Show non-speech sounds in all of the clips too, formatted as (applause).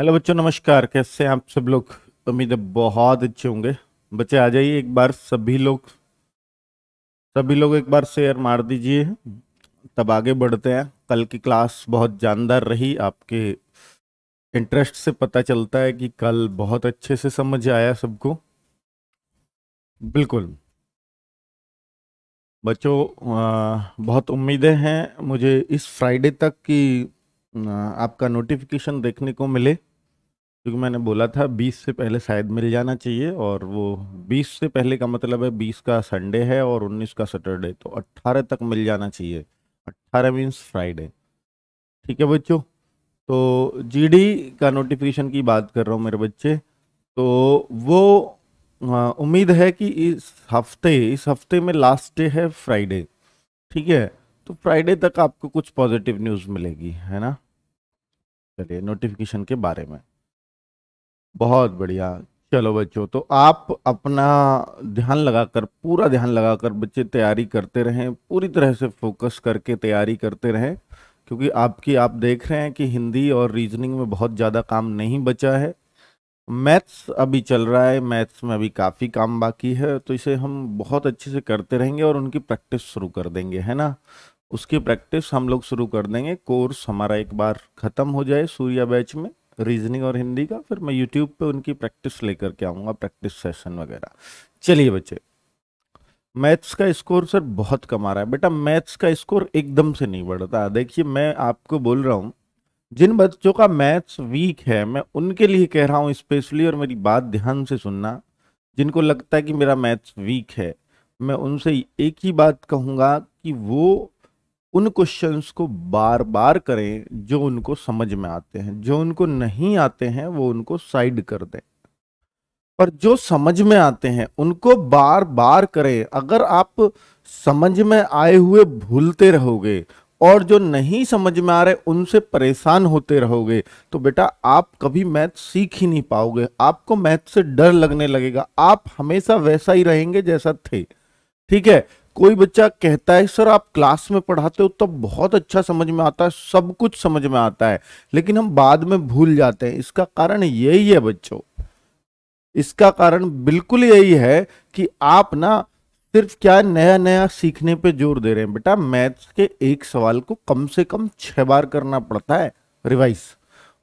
hello बच्चों नमस्कार कैसे हैं आप सब लोग उम्मीद है बहुत अच्छे होंगे बच्चे आ जाइए एक बार सभी लोग सभी लोग एक बार शेयर मार दीजिए तब आगे बढ़ते हैं कल की क्लास बहुत जानदार रही आपके इंटरेस्ट से पता चलता है कि कल बहुत अच्छे से समझ आया सबको बिल्कुल बच्चों बहुत उम्मीदें हैं मुझे इस फ्राइडे तक की आपका नोटिफिकेशन देखने को मिले क्योंकि मैंने बोला था 20 से पहले शायद मिल जाना चाहिए और वो 20 से पहले का मतलब है 20 का संडे है और 19 का सैटरडे तो 18 तक मिल जाना चाहिए 18 मीन्स फ्राइडे ठीक है बच्चों तो जीडी का नोटिफिकेशन की बात कर रहा हूँ मेरे बच्चे तो वो उम्मीद है कि इस हफ्ते इस हफ्ते में लास्ट डे है फ्राइडे ठीक है तो फ्राइडे तक आपको कुछ पॉजिटिव न्यूज़ मिलेगी है ना चलिए नोटिफिकेशन के बारे में बहुत बढ़िया चलो बच्चों तो आप अपना ध्यान लगाकर पूरा ध्यान लगाकर बच्चे तैयारी करते रहें पूरी तरह से फोकस करके तैयारी करते रहें क्योंकि आपकी आप देख रहे हैं कि हिंदी और रीजनिंग में बहुत ज़्यादा काम नहीं बचा है मैथ्स अभी चल रहा है मैथ्स में अभी काफ़ी काम बाकी है तो इसे हम बहुत अच्छे से करते रहेंगे और उनकी प्रैक्टिस शुरू कर देंगे है ना उसकी प्रैक्टिस हम लोग शुरू कर देंगे कोर्स हमारा एक बार ख़त्म हो जाए सूर्या बैच में रीजनिंग और हिंदी का फिर मैं यूट्यूब पे उनकी प्रैक्टिस लेकर के आऊँगा प्रैक्टिस सेशन वगैरह चलिए बच्चे मैथ्स का स्कोर सर बहुत कम आ रहा है बेटा मैथ्स का स्कोर एकदम से नहीं बढ़ता देखिए मैं आपको बोल रहा हूँ जिन बच्चों का मैथ्स वीक है मैं उनके लिए कह रहा हूँ स्पेशली और मेरी बात ध्यान से सुनना जिनको लगता है कि मेरा मैथ्स वीक है मैं उनसे एक ही बात कहूँगा कि वो उन क्वेश्चंस को बार बार करें जो उनको समझ में आते हैं जो उनको नहीं आते हैं वो उनको साइड कर दें पर जो समझ में आते हैं उनको बार बार करें अगर आप समझ में आए हुए भूलते रहोगे और जो नहीं समझ में आ रहे उनसे परेशान होते रहोगे तो बेटा आप कभी मैथ सीख ही नहीं पाओगे आपको मैथ से डर लगने लगेगा आप हमेशा वैसा ही रहेंगे जैसा थे ठीक है कोई बच्चा कहता है सर आप क्लास में पढ़ाते हो तब तो बहुत अच्छा समझ में आता है सब कुछ समझ में आता है लेकिन हम बाद में भूल जाते हैं इसका कारण यही है बच्चों इसका कारण बिल्कुल यही है कि आप ना सिर्फ क्या नया नया सीखने पे जोर दे रहे हैं बेटा मैथ्स के एक सवाल को कम से कम छह बार करना पड़ता है रिवाइज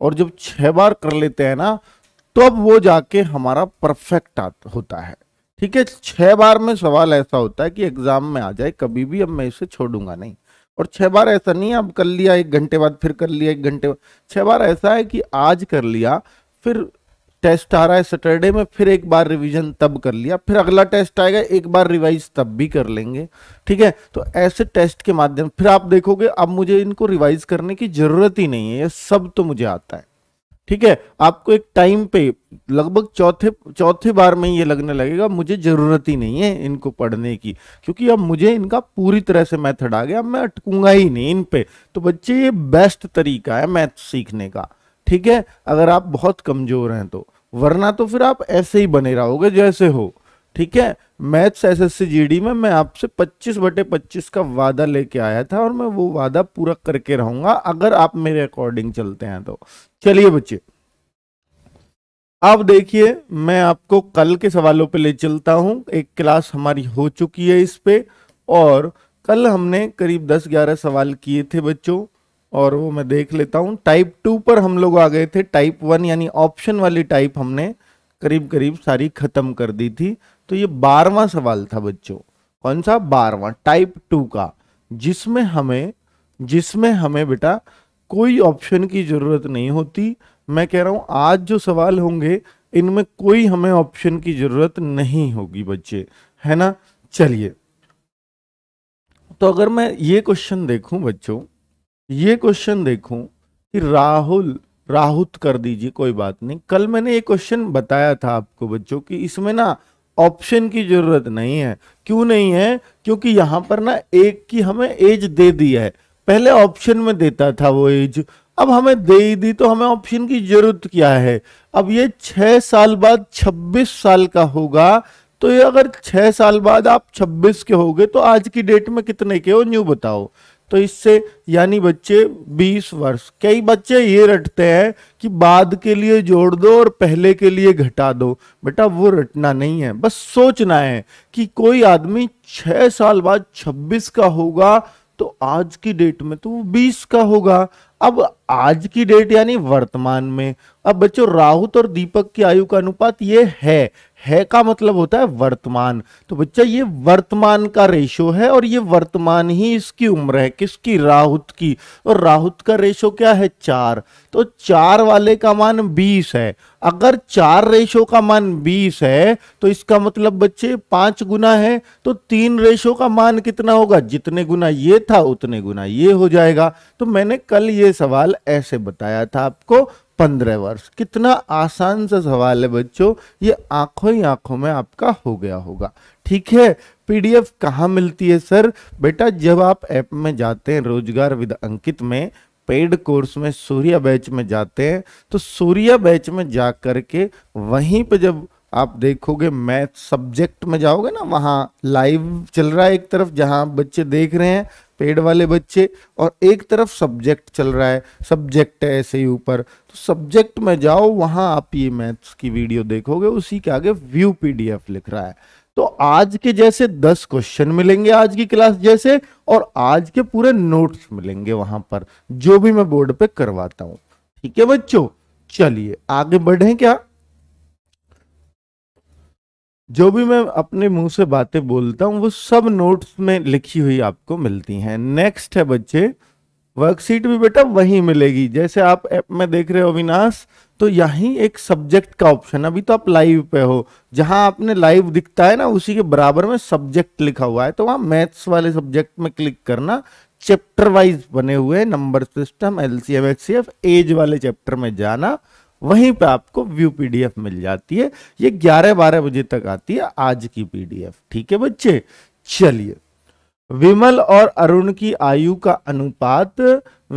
और जब छह बार कर लेते हैं ना तब तो वो जाके हमारा परफेक्ट होता है ठीक है छह बार में सवाल ऐसा होता है कि एग्जाम में आ जाए कभी भी अब मैं इसे छोड़ूंगा नहीं और छह बार ऐसा नहीं अब कर लिया एक घंटे बाद फिर कर लिया एक घंटे बाद छह बार ऐसा है कि आज कर लिया फिर टेस्ट आ रहा है सैटरडे में फिर एक बार रिवीजन तब कर लिया फिर अगला टेस्ट आएगा एक बार रिवाइज तब भी कर लेंगे ठीक है तो ऐसे टेस्ट के माध्यम फिर आप देखोगे अब मुझे इनको रिवाइज करने की ज़रूरत ही नहीं है ये सब तो मुझे आता है ठीक है आपको एक टाइम पे लगभग चौथे चौथे बार में ये लगने लगेगा मुझे जरूरत ही नहीं है इनको पढ़ने की क्योंकि अब मुझे इनका पूरी तरह से मेथड आ गया मैं अटकूंगा ही नहीं इन पे तो बच्चे ये बेस्ट तरीका है मैथ सीखने का ठीक है अगर आप बहुत कमजोर हैं तो वरना तो फिर आप ऐसे ही बने रहोगे जैसे हो ठीक है मैथ्स एसएससी जीडी में मैं आपसे 25 बटे 25 का वादा लेके आया था और मैं वो वादा पूरा करके रहूंगा अगर आप मेरे अकॉर्डिंग चलते हैं तो चलिए बच्चे अब देखिए मैं आपको कल के सवालों पे ले चलता हूँ एक क्लास हमारी हो चुकी है इस पे और कल हमने करीब 10-11 सवाल किए थे बच्चों और वो मैं देख लेता हूँ टाइप टू पर हम लोग आ गए थे टाइप वन यानी ऑप्शन वाली टाइप हमने करीब करीब सारी खत्म कर दी थी तो ये बारवा सवाल था बच्चों कौन सा बारवा टाइप टू का जिसमें हमें जिसमें हमें बेटा कोई ऑप्शन की जरूरत नहीं होती मैं कह रहा हूं आज जो सवाल होंगे इनमें कोई हमें ऑप्शन की जरूरत नहीं होगी बच्चे है ना चलिए तो अगर मैं ये क्वेश्चन देखूं बच्चों ये क्वेश्चन देखूं कि राहुल राहुत कर दीजिए कोई बात नहीं कल मैंने ये क्वेश्चन बताया था आपको बच्चों कि इसमें ना ऑप्शन की जरूरत नहीं है क्यों नहीं है क्योंकि यहां पर ना एक की हमें एज दे दी है पहले ऑप्शन में देता था वो एज अब हमें दे ही दी तो हमें ऑप्शन की जरूरत क्या है अब ये छह साल बाद छब्बीस साल का होगा तो ये अगर छह साल बाद आप छब्बीस के होगे तो आज की डेट में कितने के हो न्यू बताओ तो इससे यानी बच्चे 20 वर्ष कई बच्चे ये रटते हैं कि बाद के लिए जोड़ दो और पहले के लिए घटा दो बेटा वो रटना नहीं है बस सोचना है कि कोई आदमी 6 साल बाद 26 का होगा तो आज की डेट में तो वो बीस का होगा अब आज की डेट यानी वर्तमान में अब बच्चों राहुत और दीपक की आयु का अनुपात ये है है का मतलब होता है वर्तमान तो बच्चा ये वर्तमान का रेशो है और ये वर्तमान ही इसकी उम्र है किसकी राहुत की और राहुत का रेशो क्या है चार तो चार वाले का मान बीस है अगर चार रेशो का मान 20 है तो इसका मतलब बच्चे पांच गुना है तो तीन रेशो का मान कितना होगा जितने गुना ये था उतने गुना ये हो जाएगा तो मैंने कल ये सवाल ऐसे बताया था आपको पंद्रह वर्ष कितना आसान सा सवाल है बच्चों ये आंखों ही आंखों में आपका हो गया होगा ठीक है पीडीएफ कहाँ मिलती है सर बेटा जब आप ऐप में जाते हैं रोजगार विद अंकित में पेड कोर्स में सूर्या बैच में जाते हैं तो सूर्या बैच में जा करके वहीं पे जब आप देखोगे मैथ सब्जेक्ट में जाओगे ना वहाँ लाइव चल रहा है एक तरफ जहाँ बच्चे देख रहे हैं पेड वाले बच्चे और एक तरफ सब्जेक्ट चल रहा है सब्जेक्ट है ऐसे ही ऊपर तो सब्जेक्ट में जाओ वहाँ आप ये मैथ्स की वीडियो देखोगे उसी के आगे व्यू पीडीएफ लिख रहा है तो आज के जैसे दस क्वेश्चन मिलेंगे आज की क्लास जैसे और आज के पूरे नोट्स मिलेंगे वहां पर जो भी मैं बोर्ड पे करवाता हूं ठीक है बच्चों चलिए आगे बढ़े क्या जो भी मैं अपने मुंह से बातें बोलता हूं वो सब नोट्स में लिखी हुई आपको मिलती हैं नेक्स्ट है बच्चे वर्कशीट भी बेटा वही मिलेगी जैसे आप ऐप में देख रहे हो अविनाश तो यही एक सब्जेक्ट का ऑप्शन अभी तो आप लाइव पे हो जहां आपने लाइव दिखता है ना उसी के बराबर में सब्जेक्ट लिखा हुआ है तो वहां मैथ्स वाले सब्जेक्ट में क्लिक करना चैप्टर वाइज बने हुए number system L C H एज वाले चैप्टर में जाना वहीं पे आपको व्यू पीडीएफ मिल जाती है ये ग्यारह बारह बजे तक आती है आज की पीडीएफ ठीक है बच्चे चलिए विमल और अरुण की आयु का अनुपात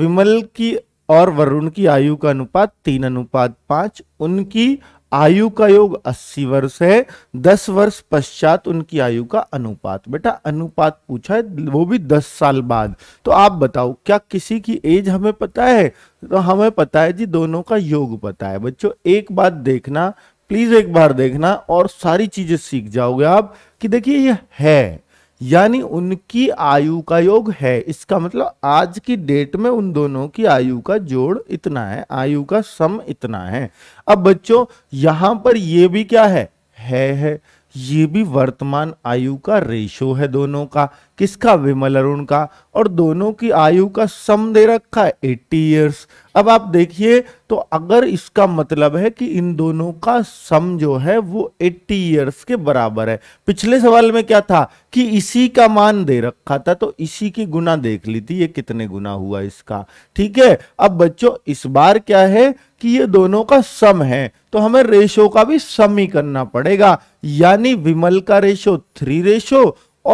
विमल की और वरुण की आयु का अनुपात तीन अनुपात पांच उनकी आयु का योग 80 वर्ष है 10 वर्ष पश्चात उनकी आयु का अनुपात बेटा अनुपात पूछा है वो भी 10 साल बाद तो आप बताओ क्या किसी की एज हमें पता है तो हमें पता है जी दोनों का योग पता है बच्चों एक बात देखना प्लीज एक बार देखना और सारी चीजें सीख जाओगे आप कि देखिए ये है यानी उनकी आयु का योग है इसका मतलब आज की डेट में उन दोनों की आयु का जोड़ इतना है आयु का सम इतना है अब बच्चों यहां पर यह भी क्या है है है ये भी वर्तमान आयु का रेशो है दोनों का किसका विमल अरुण का और दोनों की आयु का सम दे रखा है एट्टी ईयर्स अब आप देखिए तो अगर इसका मतलब है कि इन दोनों का सम जो है वो 80 इयर्स के बराबर है पिछले सवाल में क्या था कि इसी का मान दे रखा था तो इसी की गुना देख ली थी ये कितने गुना हुआ इसका ठीक है अब बच्चों इस बार क्या है कि ये दोनों का सम है तो हमें रेशो का भी सम ही करना पड़ेगा यानी विमल का रेशो थ्री रेशो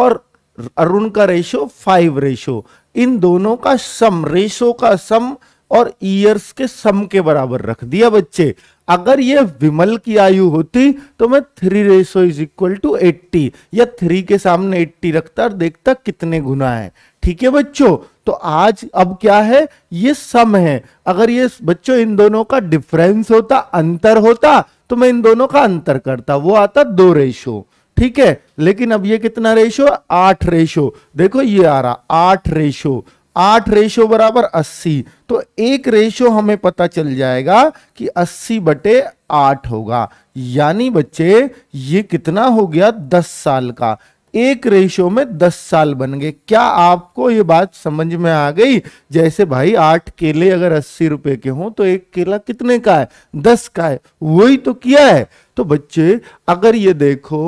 और अरुण का रेशो फाइव रेशो इन दोनों का सम रेशो का सम और ईयर्स के सम के बराबर रख दिया बच्चे अगर ये विमल की आयु होती तो मैं three ratio is equal to eighty या थ्री के सामने एट्टी रखता और देखता कितने गुना है ठीक है बच्चों तो आज अब क्या है ये सम है अगर ये बच्चों इन दोनों का डिफरेंस होता अंतर होता तो मैं इन दोनों का अंतर करता वो आता दो रेशो ठीक है लेकिन अब ये कितना रेशो आठ रेशो देखो ये आ रहा आठ रेशो आठ रेशो बराबर अस्सी तो एक रेशो हमें पता चल जाएगा कि अस्सी बटे आठ होगा यानी बच्चे ये कितना हो गया दस साल का एक रेशो में दस साल बन गए क्या आपको ये बात समझ में आ गई जैसे भाई आठ केले अगर अस्सी रुपए के हों तो एक केला कितने का है दस का है वही तो किया है तो बच्चे अगर ये देखो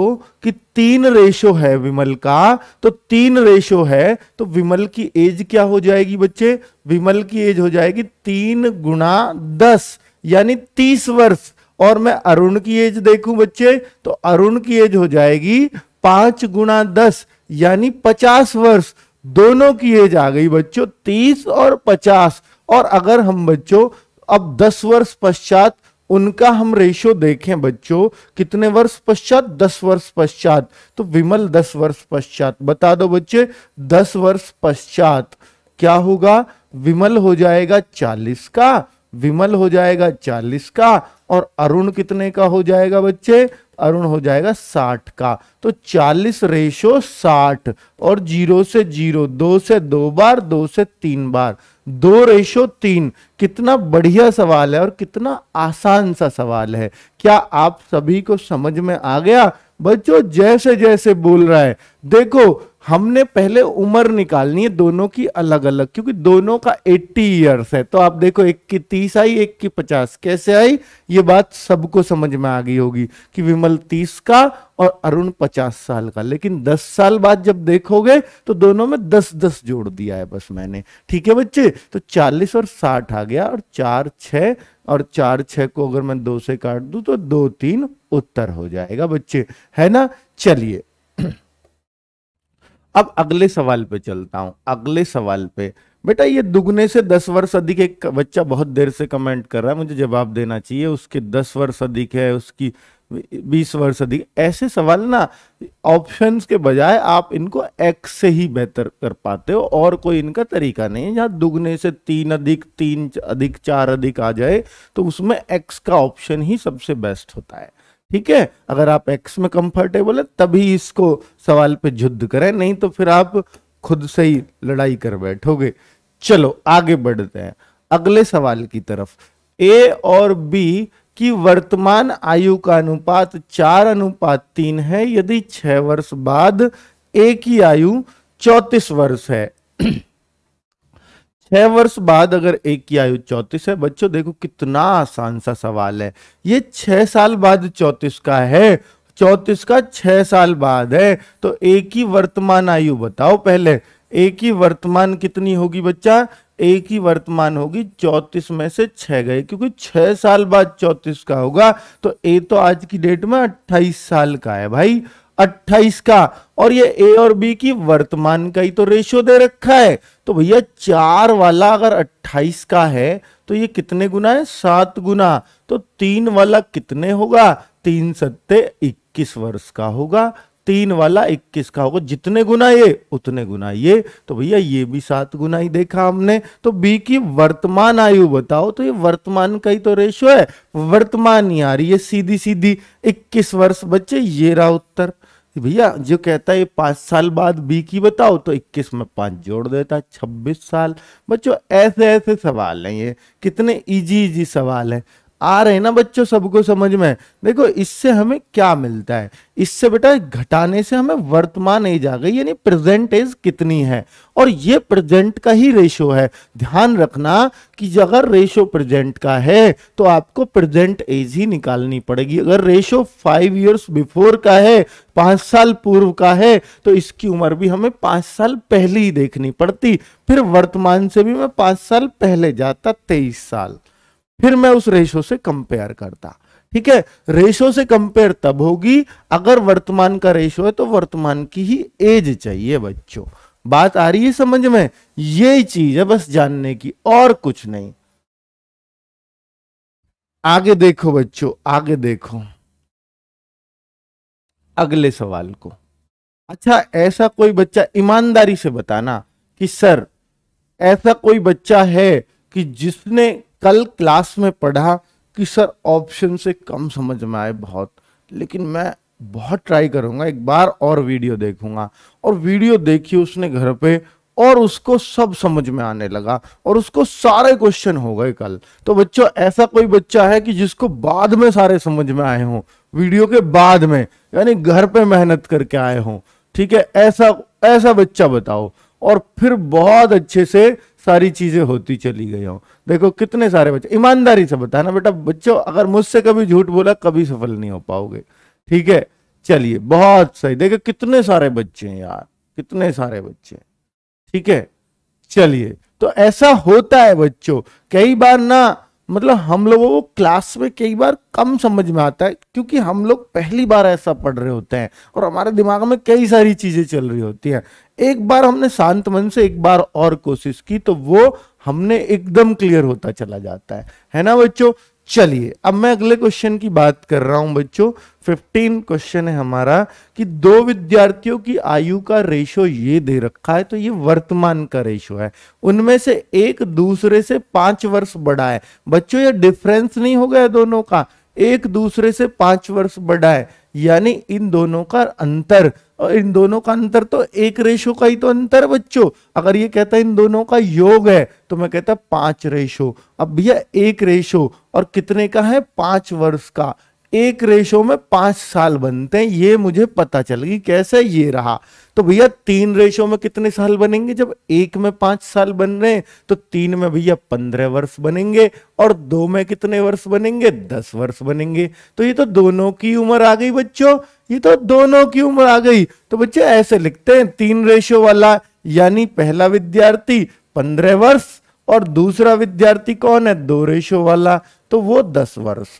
कि तीन रेशो है विमल का तो तीन रेशो है तो विमल की एज क्या हो जाएगी बच्चे विमल की एज हो जाएगी तीन गुणा दस यानी तीस वर्ष और मैं अरुण की एज देखूं बच्चे तो अरुण की एज हो जाएगी पांच गुणा दस यानी पचास वर्ष दोनों की एज आ गई बच्चों तीस और पचास और अगर हम बच्चों अब दस वर्ष पश्चात उनका हम रेशियो देखें बच्चों कितने वर्ष पश्चात दस वर्ष पश्चात तो विमल दस वर्ष पश्चात बता दो बच्चे दस वर्ष पश्चात क्या होगा विमल हो जाएगा चालीस का विमल हो जाएगा चालीस का और अरुण कितने का हो जाएगा बच्चे अरुण हो जाएगा साठ का तो चालीस रेशो साठ और जीरो से जीरो दो से दो बार दो से तीन बार दो रेशो तीन कितना बढ़िया सवाल है और कितना आसान सा सवाल है क्या आप सभी को समझ में आ गया बच्चों जैसे जैसे बोल रहा है देखो हमने पहले उम्र निकालनी है दोनों की अलग अलग क्योंकि दोनों का 80 इयर्स है तो आप देखो एक की तीस आई एक की पचास कैसे आई ये बात सबको समझ में आ गई होगी कि विमल तीस का और अरुण पचास साल का लेकिन दस साल बाद जब देखोगे तो दोनों में दस दस जोड़ दिया है बस मैंने ठीक है बच्चे तो चालीस और साठ आ गया और चार छ और चार छ को अगर मैं दो से काट दू तो दो तीन उत्तर हो जाएगा बच्चे है ना चलिए अब अगले सवाल पे चलता हूँ अगले सवाल पे बेटा ये दुगने से दस वर्ष अधिक एक बच्चा बहुत देर से कमेंट कर रहा है मुझे जवाब देना चाहिए उसके दस वर्ष अधिक है उसकी बीस वर्ष अधिक ऐसे सवाल ना ऑप्शंस के बजाय आप इनको एक्स से ही बेहतर कर पाते हो और कोई इनका तरीका नहीं है जहाँ दुगने से तीन अधिक तीन अधिक चार अधिक आ जाए तो उसमें एक्स का ऑप्शन ही सबसे बेस्ट होता है ठीक है अगर आप एक्स में कंफर्टेबल है तभी इसको सवाल पे युद्ध करें नहीं तो फिर आप खुद से ही लड़ाई कर बैठोगे चलो आगे बढ़ते हैं अगले सवाल की तरफ ए और बी की वर्तमान आयु का अनुपात चार अनुपात तीन है यदि छह वर्ष बाद ए की आयु चौतीस वर्ष है छह वर्ष बाद अगर एक की आयु चौतीस है बच्चों देखो कितना आसान सा सवाल है ये छह साल बाद चौतीस का है चौतीस का छह साल बाद है तो एक ही वर्तमान आयु बताओ पहले एक ही वर्तमान कितनी होगी बच्चा एक ही वर्तमान होगी चौतीस में से छह गए क्योंकि छह साल बाद चौतीस का होगा तो ए तो आज की डेट में अट्ठाईस साल का है भाई अट्ठाईस का और ये ए और बी की वर्तमान का ही तो रेशियो दे रखा है तो भैया चार वाला अगर अट्ठाईस का है तो ये कितने गुना है सात गुना तो तीन वाला कितने होगा तीन सत्ते इक्कीस वर्ष का होगा तीन वाला इक्कीस का होगा जितने गुना ये उतने गुना ये तो भैया ये भी सात गुना ही देखा हमने तो बी की वर्तमान आयु बताओ तो ये वर्तमान का ही तो रेशो है वर्तमान यार ये सीधी सीधी इक्कीस वर्ष बच्चे ये रहा उत्तर भैया जो कहता है पाँच साल बाद बी की बताओ तो इक्कीस में पाँच जोड़ देता है छब्बीस साल बच्चों ऐसे ऐसे सवाल हैं ये कितने इजी इजी सवाल हैं आ रहे हैं ना बच्चों सबको समझ में देखो इससे हमें क्या मिलता है इससे बेटा घटाने से हमें वर्तमान एज आ गई यानी प्रेजेंट एज कितनी है और ये प्रेजेंट का ही रेशो है ध्यान रखना कि अगर रेशो प्रेजेंट का है तो आपको प्रेजेंट एज ही निकालनी पड़ेगी अगर रेशो फाइव ईयर्स बिफोर का है पांच साल पूर्व का है तो इसकी उम्र भी हमें पांच साल पहले ही देखनी पड़ती फिर वर्तमान से भी मैं पांच साल पहले जाता तेईस साल फिर मैं उस रेशो से कंपेयर करता ठीक है रेशो से कंपेयर तब होगी अगर वर्तमान का रेशो है तो वर्तमान की ही एज चाहिए बच्चों बात आ रही है समझ में ये चीज है बस जानने की और कुछ नहीं आगे देखो बच्चों आगे देखो अगले सवाल को अच्छा ऐसा कोई बच्चा ईमानदारी से बताना कि सर ऐसा कोई बच्चा है कि जिसने कल क्लास में पढ़ा कि सर ऑप्शन से कम समझ में आए बहुत लेकिन मैं बहुत ट्राई करूंगा एक बार और वीडियो देखूंगा और वीडियो देखी उसने घर पे और उसको सब समझ में आने लगा और उसको सारे क्वेश्चन हो गए कल तो बच्चों ऐसा कोई बच्चा है कि जिसको बाद में सारे समझ में आए हों वीडियो के बाद में यानी घर पे मेहनत करके आए हों ठीक है ऐसा ऐसा बच्चा बताओ और फिर बहुत अच्छे से सारी चीजें होती चली गई हूँ देखो कितने सारे बच्चे ईमानदारी से बताना बेटा बच्चों अगर मुझसे कभी झूठ बोला कभी सफल नहीं हो पाओगे ठीक है चलिए बहुत सही देखो कितने सारे बच्चे हैं यार कितने सारे बच्चे ठीक है चलिए तो ऐसा होता है बच्चों कई बार ना मतलब हम लोगों को क्लास में कई बार कम समझ में आता है क्योंकि हम लोग पहली बार ऐसा पढ़ रहे होते हैं और हमारे दिमाग में कई सारी चीजें चल रही होती हैं एक बार हमने शांत मन से एक बार और कोशिश की तो वो हमने एकदम क्लियर होता चला जाता है है ना बच्चों चलिए अब मैं अगले क्वेश्चन की बात कर रहा हूं बच्चों 15 क्वेश्चन है हमारा कि दो विद्यार्थियों की आयु का रेशो ये दे रखा है तो ये वर्तमान का रेशो है उनमें से एक दूसरे से पांच वर्ष बड़ा है बच्चों ये डिफरेंस नहीं हो गया दोनों का एक दूसरे से पांच वर्ष बड़ा है यानी इन दोनों का अंतर और इन दोनों का अंतर तो एक रेशो का ही तो अंतर बच्चों अगर ये कहता है इन दोनों का योग है तो मैं कहता पांच रेशो अब भैया एक रेशो और कितने का है पांच वर्ष का एक रेशो में पांच साल बनते हैं ये मुझे पता चल गई कैसे ये रहा तो भैया तीन रेशो में कितने साल बनेंगे जब एक में पांच साल बन रहे हैं तो तीन में भैया पंद्रह वर्ष बनेंगे और दो में कितने वर्ष बनेंगे दस वर्ष बनेंगे तो ये तो दोनों की उम्र आ गई बच्चों ये तो दोनों की उम्र आ गई तो बच्चे ऐसे लिखते हैं तीन रेशो वाला यानी पहला विद्यार्थी पंद्रह वर्ष और दूसरा विद्यार्थी कौन है दो रेशो वाला तो वो दस वर्ष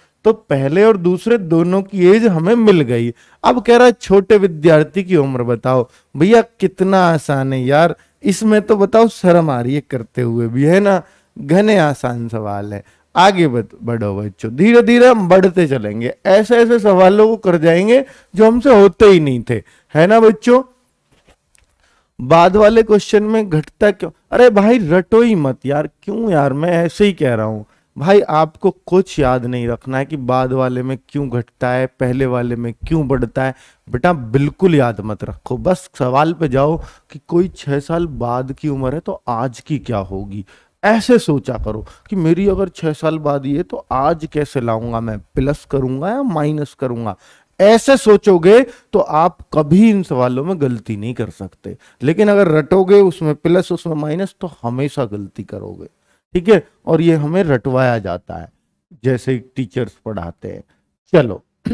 (clears throat) तो पहले और दूसरे दोनों की एज हमें मिल गई अब कह रहा है छोटे विद्यार्थी की उम्र बताओ भैया कितना आसान है यार इसमें तो बताओ शर्म आ रही है करते हुए भी है ना घने आसान सवाल है आगे बढ़ो बच्चों धीरे धीरे हम बढ़ते चलेंगे ऐसे ऐसे सवालों को कर जाएंगे जो हमसे होते ही नहीं थे है ना बच्चों बाद वाले क्वेश्चन में घटता क्यों अरे भाई रटो ही मत यार क्यों यार मैं ऐसे ही कह रहा हूं भाई आपको कुछ याद नहीं रखना है कि बाद वाले में क्यों घटता है पहले वाले में क्यों बढ़ता है बेटा बिल्कुल याद मत रखो बस सवाल पे जाओ कि कोई छह साल बाद की उम्र है तो आज की क्या होगी ऐसे सोचा करो कि मेरी अगर छह साल बाद ये तो आज कैसे लाऊंगा मैं प्लस करूंगा या माइनस करूंगा ऐसे सोचोगे तो आप कभी इन सवालों में गलती नहीं कर सकते लेकिन अगर रटोगे उसमें प्लस उसमें माइनस तो हमेशा गलती करोगे ठीक है और ये हमें रटवाया जाता है जैसे टीचर्स पढ़ाते हैं चलो (clears throat)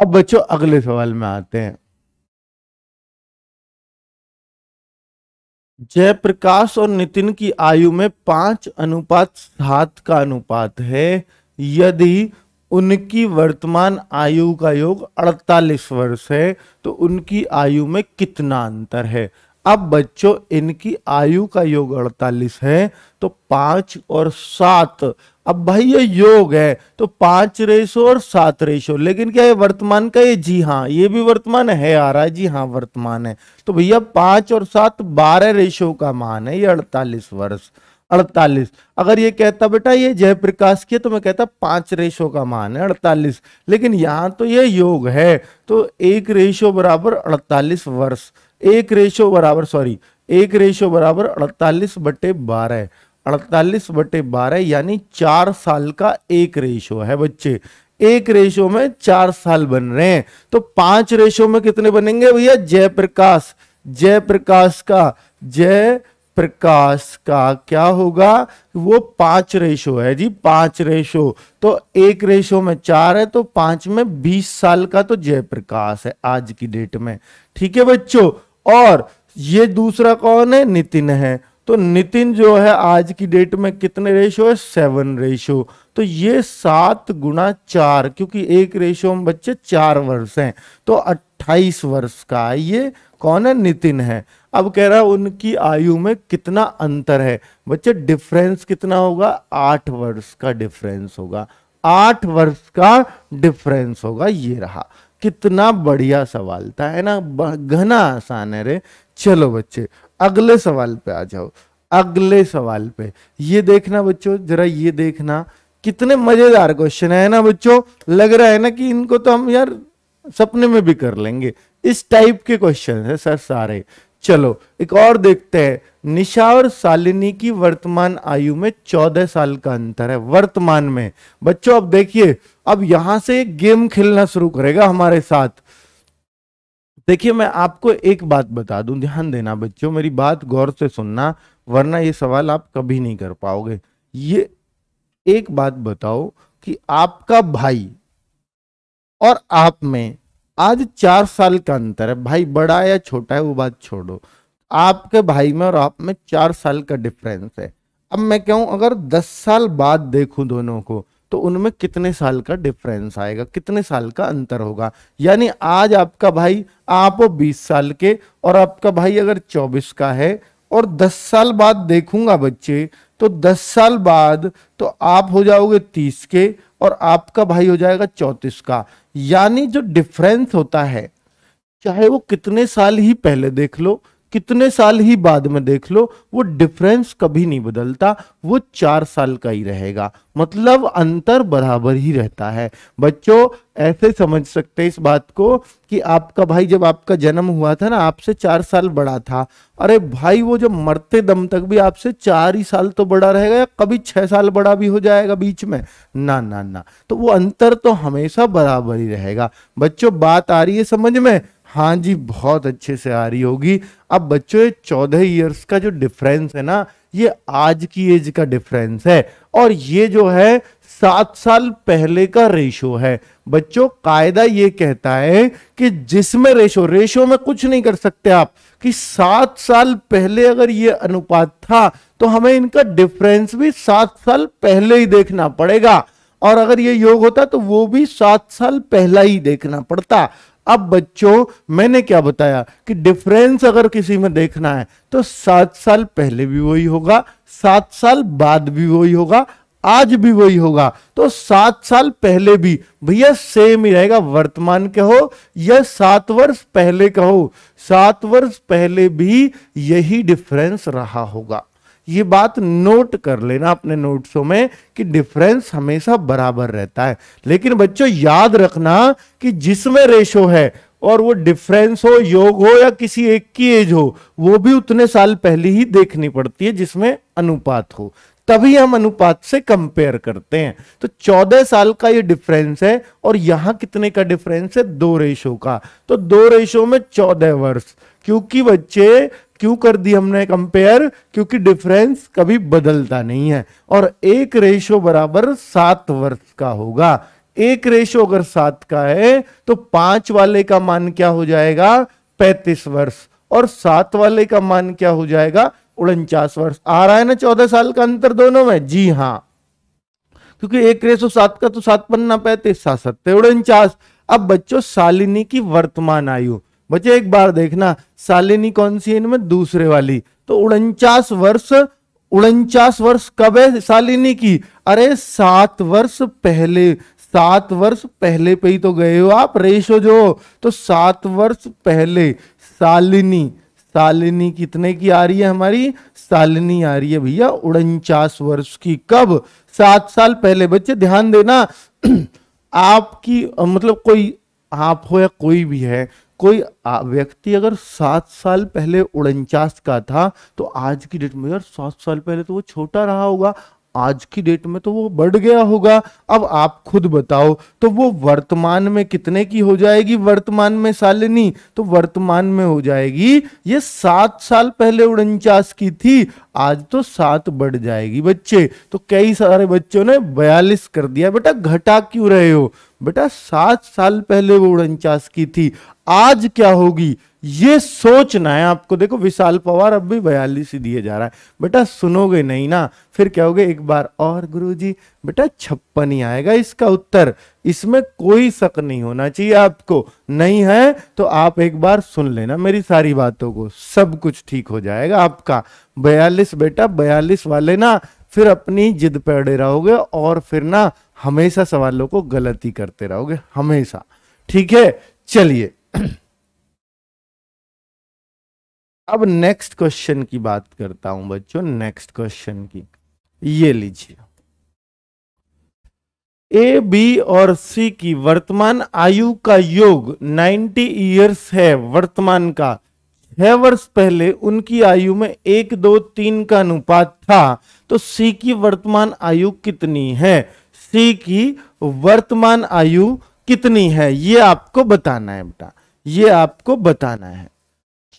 अब बच्चों अगले सवाल में आते हैं जयप्रकाश और नितिन की आयु में पांच अनुपात सात का अनुपात है यदि उनकी वर्तमान आयु का योग 48 वर्ष है तो उनकी आयु में कितना अंतर है अब बच्चों इनकी आयु का योग अड़तालीस है तो पांच और सात अब भाई ये योग है तो पांच रेशो और सात रेशो लेकिन क्या ये वर्तमान का ये जी हाँ ये भी वर्तमान है आ रहा है जी हाँ वर्तमान है तो भैया पांच और सात बारह रेशो का मान है ये अड़तालीस वर्ष अड़तालीस अगर ये कहता बेटा ये जयप्रकाश की तो मैं कहता पांच रेशो का मान है अड़तालीस लेकिन यहाँ तो ये योग है तो एक रेशो बराबर अड़तालीस वर्ष एक रेशो बराबर सॉरी एक रेशो बराबर अड़तालीस बटे बारह अड़तालीस बटे बारह यानी चार साल का एक रेशो है बच्चे एक रेशो में चार साल बन रहे हैं तो पांच रेशो में कितने बनेंगे भैया जयप्रकाश जयप्रकाश का जय प्रकाश का क्या होगा वो पांच रेशो है जी पांच रेशो तो एक रेशो में चार है तो पांच में बीस साल का तो जयप्रकाश है आज की डेट में ठीक है बच्चों और ये दूसरा कौन है नितिन है तो नितिन जो है आज की डेट में कितने रेशो है सेवन रेशो तो ये सात गुना चार क्योंकि एक रेशो में बच्चे चार वर्ष हैं तो अट्ठाईस वर्ष का है ये कौन है नितिन है अब कह रहा है उनकी आयु में कितना अंतर है बच्चे डिफरेंस कितना होगा आठ वर्ष का डिफरेंस होगा आठ वर्ष का डिफरेंस होगा ये रहा कितना बढ़िया सवाल था है ना घना आसान है रे चलो बच्चे अगले सवाल पे आ जाओ अगले सवाल पे ये देखना बच्चों जरा ये देखना कितने मजेदार क्वेश्चन है ना बच्चों लग रहा है ना कि इनको तो हम यार सपने में भी कर लेंगे इस टाइप के क्वेश्चन है सर सारे चलो एक और देखते हैं निशा और शालिनी की वर्तमान आयु में चौदह साल का अंतर है वर्तमान में बच्चों अब देखिए अब यहां से एक गेम खेलना शुरू करेगा हमारे साथ देखिए मैं आपको एक बात बता दूं ध्यान देना बच्चों मेरी बात गौर से सुनना वरना ये सवाल आप कभी नहीं कर पाओगे ये एक बात बताओ कि आपका भाई और आप में आज चार साल का अंतर है भाई बड़ा या छोटा है वो बात छोड़ो आपके भाई में और आप में चार साल का डिफरेंस है अब मैं कहूं अगर दस साल बाद देखूं दोनों को तो उनमें कितने साल का डिफरेंस आएगा कितने साल का अंतर होगा यानी आज आपका भाई आप हो बीस साल के और आपका भाई अगर चौबीस का है और दस साल बाद देखूंगा बच्चे तो दस साल बाद तो आप हो जाओगे तीस के और आपका भाई हो जाएगा चौंतीस का यानी जो डिफरेंस होता है चाहे वो कितने साल ही पहले देख लो कितने साल ही बाद में देख लो वो डिफरेंस कभी नहीं बदलता वो चार साल का ही रहेगा मतलब अंतर बराबर ही रहता है बच्चों ऐसे समझ सकते हैं इस बात को कि आपका भाई जब आपका जन्म हुआ था ना आपसे चार साल बड़ा था अरे भाई वो जब मरते दम तक भी आपसे चार ही साल तो बड़ा रहेगा या कभी छह साल बड़ा भी हो जाएगा बीच में ना ना ना तो वो अंतर तो हमेशा बराबर ही रहेगा बच्चों बात आ रही है समझ में हाँ जी बहुत अच्छे से आ रही होगी अब बच्चों ये चौदह ईयर्स का जो डिफरेंस है ना ये आज की एज का डिफरेंस है और ये जो है सात साल पहले का रेशो है बच्चों कायदा ये कहता है कि जिसमें रेशो रेशो में कुछ नहीं कर सकते आप कि सात साल पहले अगर ये अनुपात था तो हमें इनका डिफरेंस भी सात साल पहले ही देखना पड़ेगा और अगर ये योग होता तो वो भी सात साल पहला ही देखना पड़ता अब बच्चों मैंने क्या बताया कि डिफरेंस अगर किसी में देखना है तो सात साल पहले भी वही होगा सात साल बाद भी वही होगा आज भी वही होगा तो सात साल पहले भी भैया सेम ही रहेगा वर्तमान के हो या सात वर्ष पहले का हो सात वर्ष पहले भी यही डिफरेंस रहा होगा ये बात नोट कर लेना अपने नोट्सों में कि डिफरेंस हमेशा बराबर रहता है लेकिन बच्चों याद रखना कि जिसमें रेशो है और वो डिफरेंस हो योग हो या किसी एक की एज हो वो भी उतने साल पहले ही देखनी पड़ती है जिसमें अनुपात हो तभी हम अनुपात से कंपेयर करते हैं तो 14 साल का ये डिफरेंस है और यहाँ कितने का डिफरेंस है दो रेशो का तो दो रेशो में 14 वर्ष क्योंकि बच्चे क्यों कर दी हमने कंपेयर क्योंकि डिफरेंस कभी बदलता नहीं है और एक रेशो बराबर सात वर्ष का होगा एक रेशो अगर सात का है तो पांच वाले का मान क्या हो जाएगा पैतीस वर्ष और सात वाले का मान क्या हो जाएगा उनचास वर्ष आ रहा है ना चौदह साल का अंतर दोनों में जी हां क्योंकि एक रेशो सात का तो सात पन्ना पैतीस सात सत्ते उनचास अब बच्चों सालिनी की वर्तमान आयु बच्चे एक बार देखना सालिनी कौन सी है इनमें दूसरे वाली तो उनचास वर्ष उनचास वर्ष कब है सालिनी की अरे सात वर्ष पहले सात वर्ष पहले पे ही तो गए हो आप रेशो जो तो सात वर्ष पहले सालिनी सालिनी कितने की आ रही है हमारी सालिनी आ रही है भैया उनचास वर्ष की कब सात साल पहले बच्चे ध्यान देना (clears throat) आपकी मतलब कोई आप हो या कोई भी है कोई व्यक्ति अगर सात साल पहले उनचास का था तो आज की डेट में यार सात साल पहले तो वो छोटा रहा होगा आज की डेट में तो वो बढ़ गया होगा अब आप खुद बताओ तो वो वर्तमान में कितने की हो जाएगी वर्तमान में सालिनी तो वर्तमान में हो जाएगी ये सात साल पहले उनचास की थी आज तो सात बढ़ जाएगी बच्चे तो कई सारे बच्चों ने बयालीस कर दिया बेटा घटा क्यों रहे हो बेटा सात साल पहले वो उनचास की थी आज क्या होगी ये सोचना है आपको देखो विशाल पवार अब भी बयालीस ही दिए जा रहा है बेटा सुनोगे नहीं ना फिर क्या होगा एक बार और गुरुजी बेटा छप्पन ही आएगा इसका उत्तर इसमें कोई शक नहीं होना चाहिए आपको नहीं है तो आप एक बार सुन लेना मेरी सारी बातों को सब कुछ ठीक हो जाएगा आपका बयालीस बेटा बयालीस वाले ना फिर अपनी जिद पर अड़े रहोगे और फिर ना हमेशा सवालों को गलती करते रहोगे हमेशा ठीक है चलिए अब नेक्स्ट क्वेश्चन की बात करता हूं बच्चों नेक्स्ट क्वेश्चन की ये लीजिए ए बी और सी की वर्तमान आयु का योग 90 इयर्स है वर्तमान का छह वर्ष पहले उनकी आयु में एक दो तीन का अनुपात था तो सी की वर्तमान आयु कितनी है थ्री की वर्तमान आयु कितनी है ये आपको बताना है बेटा ये आपको बताना है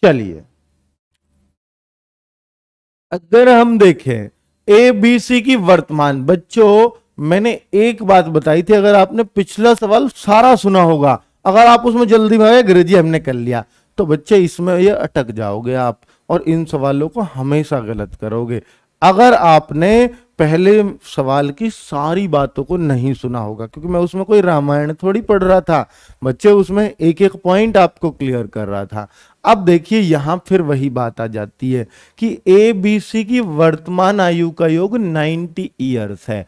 चलिए अगर हम देखें ए बी सी की वर्तमान बच्चों मैंने एक बात बताई थी अगर आपने पिछला सवाल सारा सुना होगा अगर आप उसमें जल्दी में अंग्रेजी हमने कर लिया तो बच्चे इसमें ये अटक जाओगे आप और इन सवालों को हमेशा गलत करोगे अगर आपने पहले सवाल की सारी बातों को नहीं सुना होगा क्योंकि मैं उसमें कोई रामायण थोड़ी पढ़ रहा था बच्चे उसमें एक एक पॉइंट आपको क्लियर कर रहा था अब देखिए यहां फिर वही बात आ जाती है कि ए बी सी की वर्तमान आयु का योग 90 इयर्स है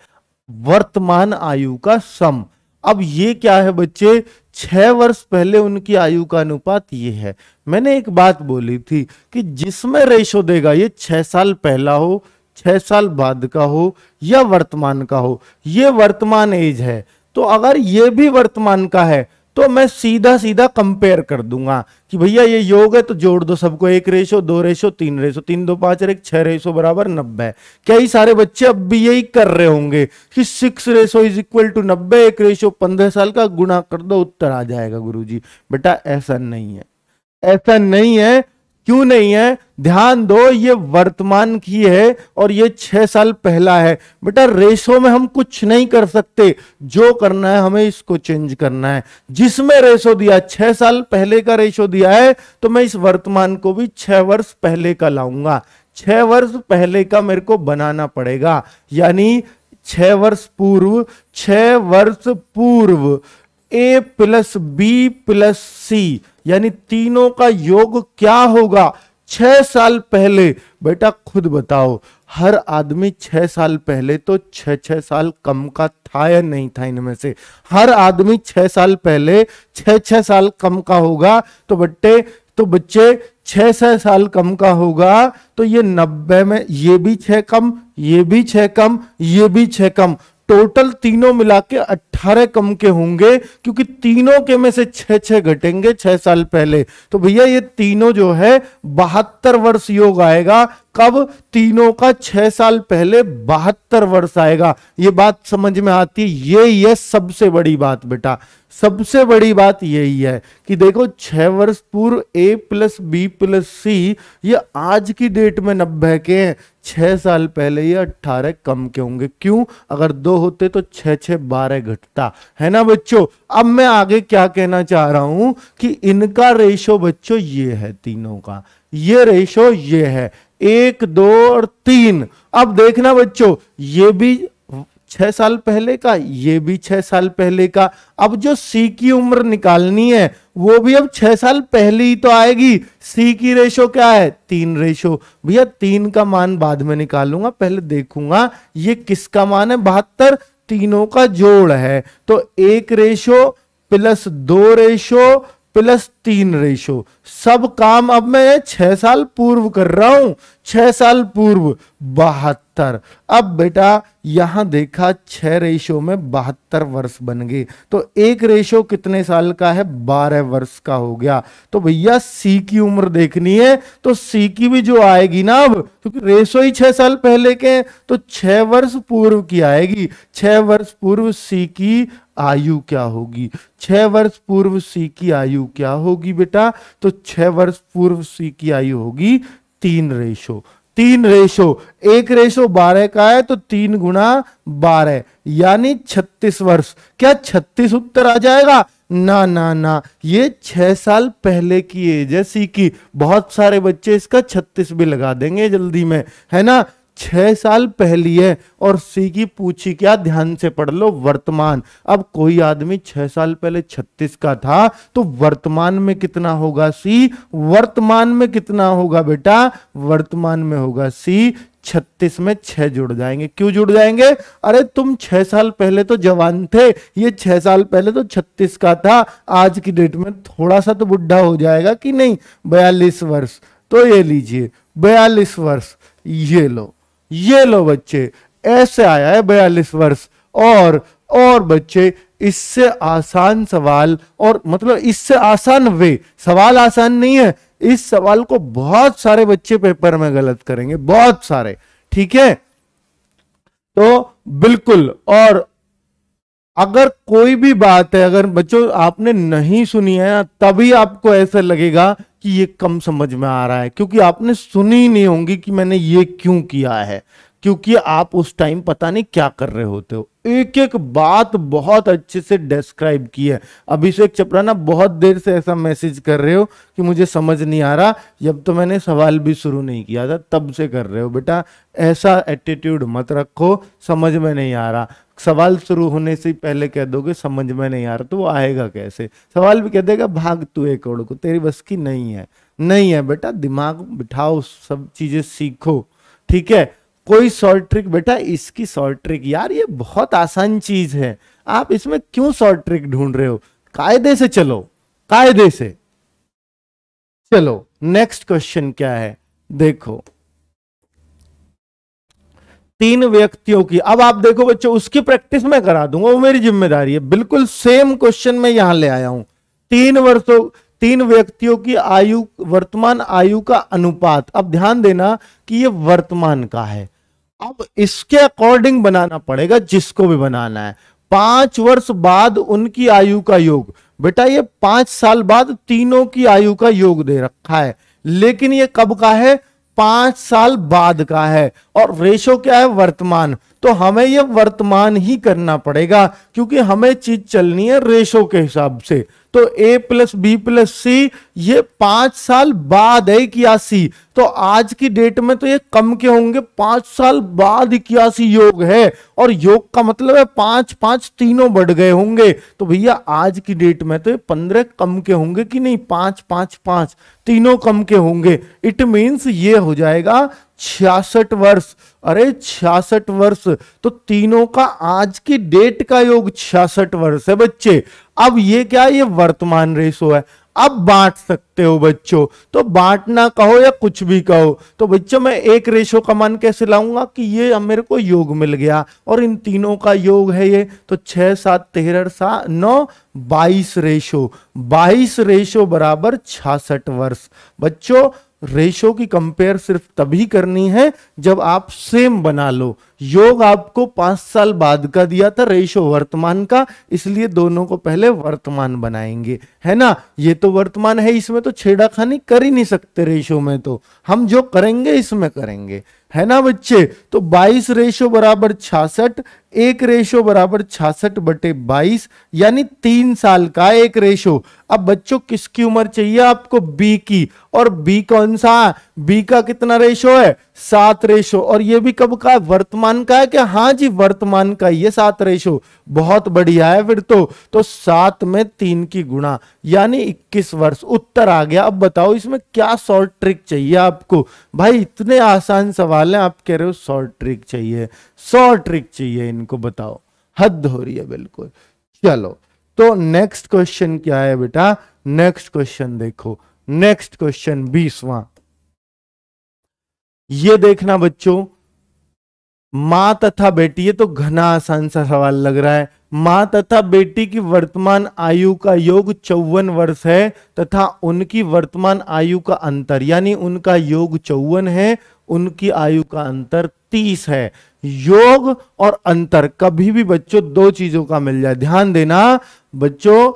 वर्तमान आयु का सम अब ये क्या है बच्चे छह वर्ष पहले उनकी आयु का अनुपात ये है मैंने एक बात बोली थी कि जिसमें रेशो देगा ये छह साल पहला हो छह साल बाद का हो या वर्तमान का हो ये वर्तमान एज है तो अगर ये भी वर्तमान का है तो मैं सीधा सीधा कंपेयर कर दूंगा कि भैया ये योग है तो जोड़ दो सबको एक रेशो दो रेशो तीन रेशो तीन दो पांच और एक छह रेशो बराबर नब्बे कई सारे बच्चे अब भी यही कर रहे होंगे कि six ratio is equal to नब्बे एक रेशो पंद्रह साल का गुणा कर दो उत्तर आ जाएगा गुरुजी बेटा ऐसा नहीं है ऐसा नहीं है क्यों नहीं है ध्यान दो ये वर्तमान की है और ये छह साल पहला है बेटा रेशो में हम कुछ नहीं कर सकते जो करना है हमें इसको चेंज करना है जिसमें रेशो दिया छह साल पहले का रेशो दिया है तो मैं इस वर्तमान को भी छह वर्ष पहले का लाऊंगा छह वर्ष पहले का मेरे को बनाना पड़ेगा यानी छह वर्ष पूर्व छह वर्ष पूर्व A plus B plus C यानी तीनों का योग क्या होगा छह साल पहले बेटा खुद बताओ हर आदमी छह साल पहले तो छह छह साल कम का था या नहीं था इनमें से हर आदमी छह साल पहले छह छह साल कम का होगा तो बट्टे तो बच्चे छह छह साल कम का होगा तो ये नब्बे में ये भी छह कम ये भी छह कम ये भी छह कम टोटल तीनों मिला के अट्ठारह कम के होंगे क्योंकि तीनों के में से छह छह घटेंगे छह साल पहले तो भैया ये तीनों जो है बहत्तर वर्ष योग आएगा कब तीनों का छह साल पहले बहत्तर वर्ष आएगा ये बात समझ में आती है ये ये सबसे बड़ी बात बेटा सबसे बड़ी बात यही है कि देखो छह वर्ष पूर्व A plus B plus C ये आज की डेट में नब्बे के हैं छः साल पहले ये अट्ठारह कम के होंगे क्यों अगर दो होते तो छः छः बारह घटता है ना बच्चों अब मैं आगे क्या कहना चाह रहा हूं कि इनका रेशो बच्चों ये है तीनों का ये रेशो ये है एक दो और तीन अब देखना बच्चों ये भी छह साल पहले का ये भी छह साल पहले का अब जो सी की उम्र निकालनी है वो भी अब छह साल पहले ही तो आएगी सी की रेशो क्या है तीन रेशो भैया तीन का मान बाद में निकालूंगा पहले देखूंगा ये किसका मान है बहत्तर तीनों का जोड़ है तो एक रेशो प्लस दो रेशो प्लस तीन रेशो सब काम अब मैं छह साल पूर्व कर रहा हूं छह साल पूर्व बहत्तर अब बेटा यहां देखा छह रेशो में बहत्तर वर्ष बन गए तो एक रेशो कितने साल का है बारह वर्ष का हो गया तो भैया सी की उम्र देखनी है तो सी की भी जो आएगी ना अब क्योंकि रेशो ही छह साल पहले के हैं तो छह वर्ष पूर्व की आएगी छह वर्ष पूर्व सी की आयु क्या होगी छह वर्ष पूर्व सी की आयु क्या होगी होगी बेटा तो छह वर्ष पूर्व सी की आयु होगी तीन रेशो तीन रेशो एक रेशो बारह का है तो तीन गुना बारह यानी छत्तीस वर्ष क्या छत्तीस उत्तर आ जाएगा ना ना ना ये छह साल पहले की एज है सी की बहुत सारे बच्चे इसका छत्तीस भी लगा देंगे जल्दी में है ना छह साल पहली है और सी की पूछी क्या ध्यान से पढ़ लो वर्तमान अब कोई आदमी छह साल पहले छत्तीस का था तो वर्तमान में कितना होगा सी वर्तमान में कितना होगा बेटा वर्तमान में होगा सी छत्तीस में छह जुड़ जाएंगे क्यों जुड़ जाएंगे अरे तुम छह साल पहले तो जवान थे ये छह साल पहले तो छत्तीस का था आज की डेट में थोड़ा सा तो बुढ़ा हो जाएगा कि नहीं बयालीस वर्ष तो ये लीजिए बयालीस वर्ष ये लो ये लो बच्चे ऐसे आया है बयालीस वर्ष और और बच्चे इससे आसान सवाल और मतलब इससे आसान वे सवाल आसान नहीं है इस सवाल को बहुत सारे बच्चे पेपर में गलत करेंगे बहुत सारे ठीक है तो बिल्कुल और अगर कोई भी बात है अगर बच्चों आपने नहीं सुनी है ना तभी आपको ऐसा लगेगा कि ये कम समझ में आ रहा है क्योंकि आपने सुनी ही नहीं होंगी कि मैंने ये क्यों किया है क्योंकि आप उस टाइम पता नहीं क्या कर रहे होते हो एक एक बात बहुत अच्छे से डिस्क्राइब की है अभिषेक ना बहुत देर से ऐसा मैसेज कर रहे हो कि मुझे समझ नहीं आ रहा जब तो मैंने सवाल भी शुरू नहीं किया था तब से कर रहे हो बेटा ऐसा एटीट्यूड मत रखो समझ में नहीं आ रहा सवाल शुरू होने से पहले कह दोगे समझ में नहीं आ रहा तो वो आएगा कैसे सवाल भी कह देगा भाग तू एक ओड़ को तेरी बस की नहीं है नहीं है बेटा दिमाग बिठाओ सब चीजें सीखो ठीक है कोई शॉर्ट ट्रिक बेटा इसकी शॉर्ट ट्रिक यार ये बहुत आसान चीज है आप इसमें क्यों शॉर्ट ट्रिक ढूंढ रहे हो कायदे से चलो कायदे से चलो नेक्स्ट क्वेश्चन क्या है देखो तीन व्यक्तियों की अब आप देखो बच्चों उसकी प्रैक्टिस मैं करा दूंगा वो मेरी जिम्मेदारी है बिल्कुल सेम क्वेश्चन में यहां ले आया हूं तीन वर्षों तीन व्यक्तियों की आयु वर्तमान आयु का अनुपात अब ध्यान देना कि ये वर्तमान का है अब इसके अकॉर्डिंग बनाना पड़ेगा जिसको भी बनाना है पांच वर्ष बाद उनकी आयु का योग बेटा ये पांच साल बाद तीनों की आयु का योग दे रखा है लेकिन ये कब का है पांच साल बाद का है और रेशो क्या है वर्तमान तो हमें यह वर्तमान ही करना पड़ेगा क्योंकि हमें चीज चलनी है रेशो के हिसाब से तो A plus B plus C ये पांच साल बाद है इक्यासी तो आज की डेट में तो ये कम के होंगे पांच साल बाद इक्यासी योग है और योग का मतलब है पांच पांच तीनों बढ़ गए होंगे तो भैया आज की डेट में तो ये पंद्रह कम के होंगे कि नहीं पांच पांच पांच तीनों कम के होंगे इट मीन्स ये हो जाएगा छियासठ वर्ष अरे छियासठ वर्ष तो तीनों का आज की डेट का योग छियासठ वर्ष है बच्चे अब ये क्या ये वर्तमान रेशो है अब बांट सकते हो बच्चों तो बांटना कहो या कुछ भी कहो तो बच्चों मैं एक रेशो का मान कैसे लाऊंगा कि ये मेरे को योग मिल गया और इन तीनों का योग है ये तो छह सात तेरह सात नौ बाईस रेशो बाईस रेशो बराबर छियासठ वर्ष बच्चों रेशो की कंपेयर सिर्फ तभी करनी है जब आप सेम बना लो योग आपको पांच साल बाद का दिया था रेशो वर्तमान का इसलिए दोनों को पहले वर्तमान बनाएंगे है ना ये तो वर्तमान है इसमें तो छेड़ाखानी कर ही नहीं सकते रेशो में तो हम जो करेंगे इसमें करेंगे है ना बच्चे तो 22 रेशो बराबर छियासठ एक रेशो बराबर छियासठ बटे बाईस यानी तीन साल का एक रेशो अब बच्चों किसकी उम्र चाहिए आपको बी की और बी कौन सा बी का कितना रेशो है सात रेशो और ये भी कब का है वर्तमान का है कि हाँ जी वर्तमान का ये सात रेशो बहुत बढ़िया है फिर तो तो सात में तीन की गुणा यानी इक्कीस वर्ष उत्तर आ गया अब बताओ इसमें क्या शॉर्ट ट्रिक चाहिए आपको भाई इतने आसान सवाल है आप कह रहे हो शॉर्ट ट्रिक चाहिए शॉर्ट ट्रिक चाहिए इनको इनको बताओ हद हो रही है बिल्कुल चलो तो नेक्स्ट क्वेश्चन क्या है बेटा नेक्स्ट क्वेश्चन देखो नेक्स्ट क्वेश्चन बीसवा ये देखना बच्चों मां तथा बेटी ये तो घना आसान सा सवाल लग रहा है मां तथा बेटी की वर्तमान आयु का योग चौवन वर्ष है तथा उनकी वर्तमान आयु का अंतर यानी उनका योग चौवन है उनकी आयु का अंतर तीस है योग और अंतर कभी भी बच्चों दो चीजों का मिल जाए ध्यान देना बच्चों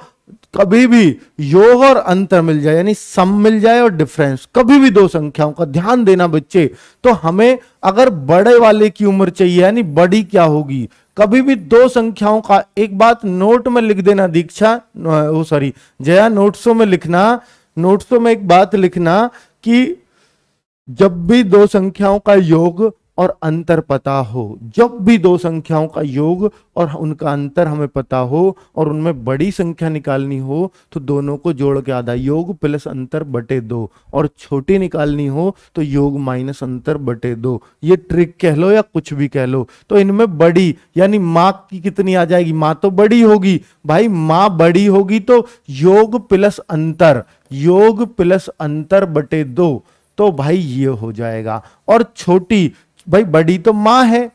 कभी भी योग और अंतर मिल जाए यानी सम मिल जाए और डिफरेंस कभी भी दो संख्याओं का ध्यान देना बच्चे तो हमें अगर बड़े वाले की उम्र चाहिए यानी बड़ी क्या होगी कभी भी दो संख्याओं का एक बात नोट में लिख देना दीक्षा सॉरी जया नोट्सों में लिखना नोट्सों में एक बात लिखना कि जब भी दो संख्याओं का योग और अंतर पता हो जब भी दो संख्याओं का योग और उनका अंतर हमें पता हो और उनमें बड़ी संख्या निकालनी हो तो दोनों को जोड़ के आधा योग प्लस अंतर बटे दो और छोटी निकालनी हो तो योग माइनस अंतर बटे दो ये ट्रिक कह लो या कुछ भी कह लो तो इनमें बड़ी यानी माँ की कितनी आ जाएगी माँ तो बड़ी होगी भाई माँ बड़ी होगी तो योग प्लस अंतर योग प्लस अंतर बटे दो तो भाई ये हो जाएगा और छोटी भाई बड़ी तो माँ है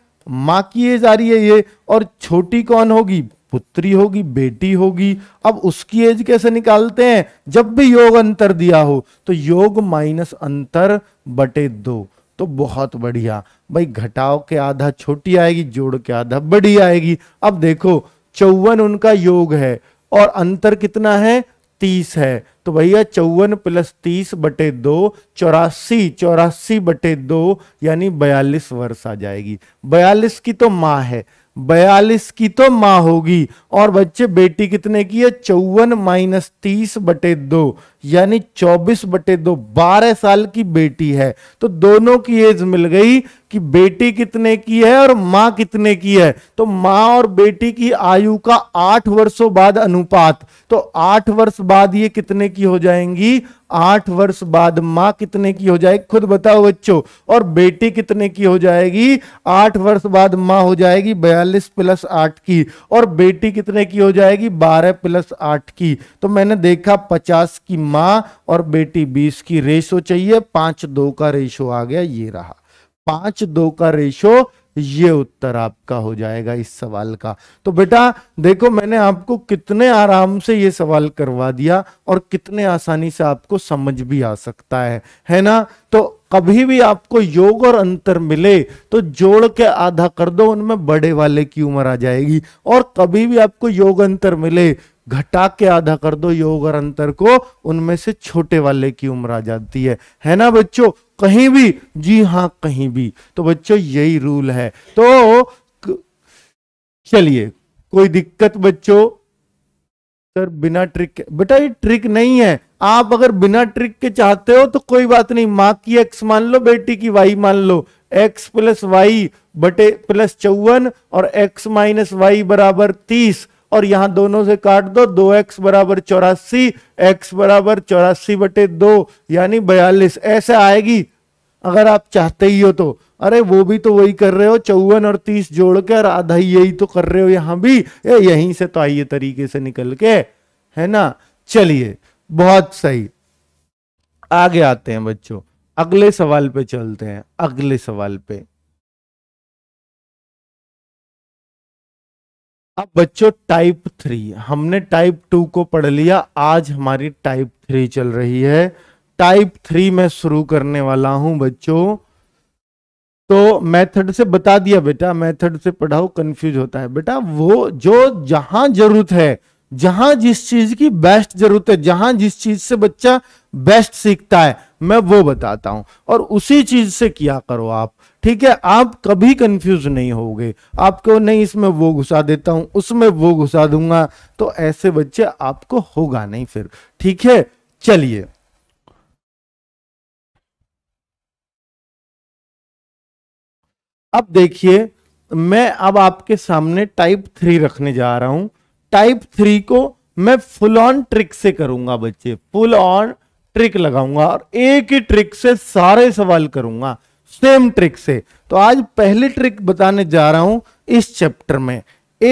माँ की एज आ रही है ये और छोटी कौन होगी पुत्री होगी बेटी होगी अब उसकी एज कैसे निकालते हैं जब भी योग अंतर दिया हो तो योग माइनस अंतर बटे दो तो बहुत बढ़िया भाई घटाव के आधा छोटी आएगी जोड़ के आधा बड़ी आएगी अब देखो चौवन उनका योग है और अंतर कितना है तीस है तो भैया चौवन प्लस तीस बटे दो चौरासी चौरासी बटे दो यानी बयालीस वर्ष आ जाएगी बयालीस की तो माँ है बयालीस की तो माँ होगी और बच्चे बेटी कितने की है चौवन माइनस तीस बटे दो यानी चौबीस बटे दो बारह साल की बेटी है तो दोनों की एज मिल गई कि बेटी कितने की है और मां कितने की है तो मां और बेटी की आयु का आठ वर्षों बाद अनुपात तो आठ वर्ष बाद ये कितने की हो जाएंगी आठ वर्ष बाद मां कितने की हो जाएगी खुद बताओ बच्चों और बेटी कितने की हो जाएगी आठ वर्ष बाद मां हो जाएगी बयालीस प्लस आठ की और बेटी कितने की हो जाएगी बारह प्लस आठ की तो मैंने देखा पचास की माँ और बेटी बीस की रेशो चाहिए पांच दो का रेशो आ गया ये रहा पांच दो का रेशो ये उत्तर आपका हो जाएगा इस सवाल का तो बेटा देखो मैंने आपको कितने आराम से ये सवाल करवा दिया और कितने आसानी से आपको समझ भी आ सकता है है ना तो कभी भी आपको योग और अंतर मिले तो जोड़ के आधा कर दो उनमें बड़े वाले की उम्र आ जाएगी और कभी भी आपको योग अंतर मिले घटा के आधा कर दो योग और अंतर को उनमें से छोटे वाले की उम्र आ जाती है है ना बच्चों कहीं भी जी हाँ कहीं भी तो बच्चों यही रूल है तो चलिए कोई दिक्कत बच्चों सर बिना ट्रिक के बेटा ये ट्रिक नहीं है आप अगर बिना ट्रिक के चाहते हो तो कोई बात नहीं माँ की एक्स मान लो बेटी की वाई मान लो एक्स प्लस वाई बटे प्लस चौवन और एक्स माइनस वाई बराबर तीस और यहां दोनों से काट दो दो एक्स बराबर चौरासी एक्स बराबर चौरासी बटे दो यानी बयालीस ऐसे आएगी अगर आप चाहते ही हो तो अरे वो भी तो वही कर रहे हो चौवन और तीस जोड़ के और आधा यही तो कर रहे हो यहां भी ये यहीं से तो आइए तरीके से निकल के है ना चलिए बहुत सही आगे आते हैं बच्चों अगले सवाल पे चलते हैं अगले सवाल पे अब बच्चों टाइप थ्री हमने टाइप टू को पढ़ लिया आज हमारी टाइप थ्री चल रही है टाइप थ्री में शुरू करने वाला हूं बच्चों तो मेथड से बता दिया बेटा मेथड से पढ़ाओ कंफ्यूज होता है बेटा वो जो जहां जरूरत है जहां जिस चीज की बेस्ट जरूरत है जहां जिस चीज से बच्चा बेस्ट सीखता है मैं वो बताता हूं और उसी चीज से किया करो आप ठीक है आप कभी कंफ्यूज नहीं होगे आपको नहीं इसमें वो घुसा देता हूं उसमें वो घुसा दूंगा तो ऐसे बच्चे आपको होगा नहीं फिर ठीक है चलिए अब देखिए मैं अब आपके सामने टाइप थ्री रखने जा रहा हूं टाइप थ्री को मैं फुल ऑन ट्रिक से करूंगा बच्चे फुल ऑन ट्रिक लगाऊंगा और एक ही ट्रिक से सारे सवाल करूंगा सेम ट्रिक से तो आज पहली ट्रिक बताने जा रहा हूं इस चैप्टर में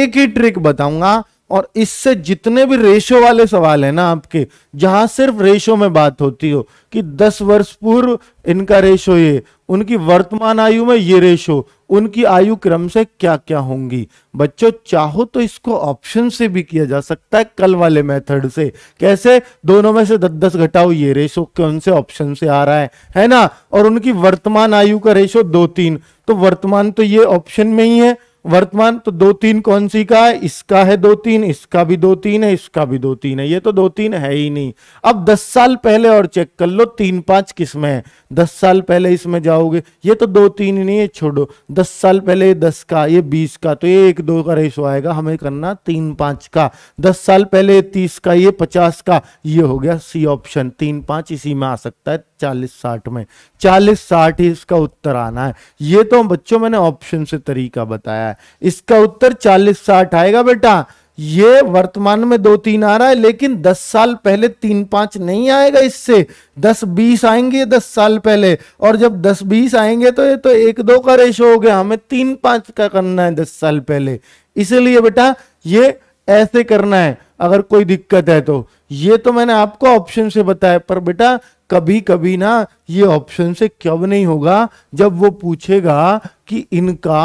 एक ही ट्रिक बताऊंगा और इससे जितने भी रेशो वाले सवाल है ना आपके जहां सिर्फ रेशो में बात होती हो कि 10 वर्ष पूर्व इनका रेशो ये उनकी वर्तमान आयु में ये रेशो उनकी आयु क्रम से क्या क्या होंगी बच्चों चाहो तो इसको ऑप्शन से भी किया जा सकता है कल वाले मेथड से कैसे दोनों में से दस दस घटाओ ये रेशो कौन से ऑप्शन से आ रहा है है ना और उनकी वर्तमान आयु का रेशो दो तीन तो वर्तमान तो ये ऑप्शन में ही है वर्तमान तो दो तीन कौन सी का है इसका है दो तीन इसका भी दो तीन है इसका भी दो तीन है ये तो दो तीन है ही नहीं अब दस साल पहले और चेक कर लो तीन पांच किस्में हैं दस साल पहले इसमें जाओगे ये तो दो तीन नहीं है छोड़ो दस साल पहले दस का ये बीस का तो ये एक दो का रेशो आएगा हमें करना तीन पांच का दस साल पहले तीस का ये पचास का ये हो गया सी ऑप्शन तीन पांच इसी में आ सकता है चालीस साठ में चालीस साठ ही इसका उत्तर आना है ये तो बच्चों मैंने ऑप्शन से तरीका बताया है है इसका उत्तर चालीस साठ आएगा बेटा ये वर्तमान में दो तीन आ रहा है लेकिन दस साल पहले तीन पांच नहीं आएगा इससे दस बीस आएंगे दस साल पहले और जब दस बीस आएंगे तो ये तो एक दो का रेशो हो गया हमें तीन पांच का करना है दस साल पहले इसलिए बेटा ये ऐसे करना है अगर कोई दिक्कत है तो ये तो मैंने आपको ऑप्शन से बताया पर बेटा कभी कभी ना ये ऑप्शन से क्यों नहीं होगा जब वो पूछेगा कि इनका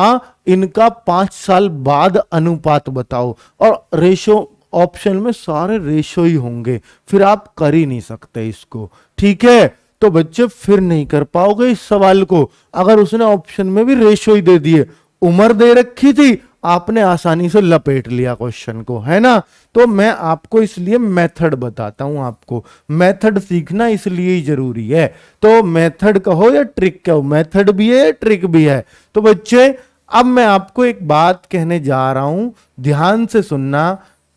इनका पांच साल बाद अनुपात बताओ और रेशो ऑप्शन में सारे रेशो ही होंगे फिर आप कर ही नहीं सकते इसको ठीक है तो बच्चे फिर नहीं कर पाओगे इस सवाल को अगर उसने ऑप्शन में भी रेशो ही दे दिए उम्र दे रखी थी आपने आसानी से लपेट लिया क्वेश्चन को है ना तो मैं आपको इसलिए मेथड बताता हूं आपको मेथड सीखना इसलिए ही जरूरी है तो मेथड कहो या ट्रिक कहो मेथड भी है ट्रिक भी है तो बच्चे अब मैं आपको एक बात कहने जा रहा हूं ध्यान से सुनना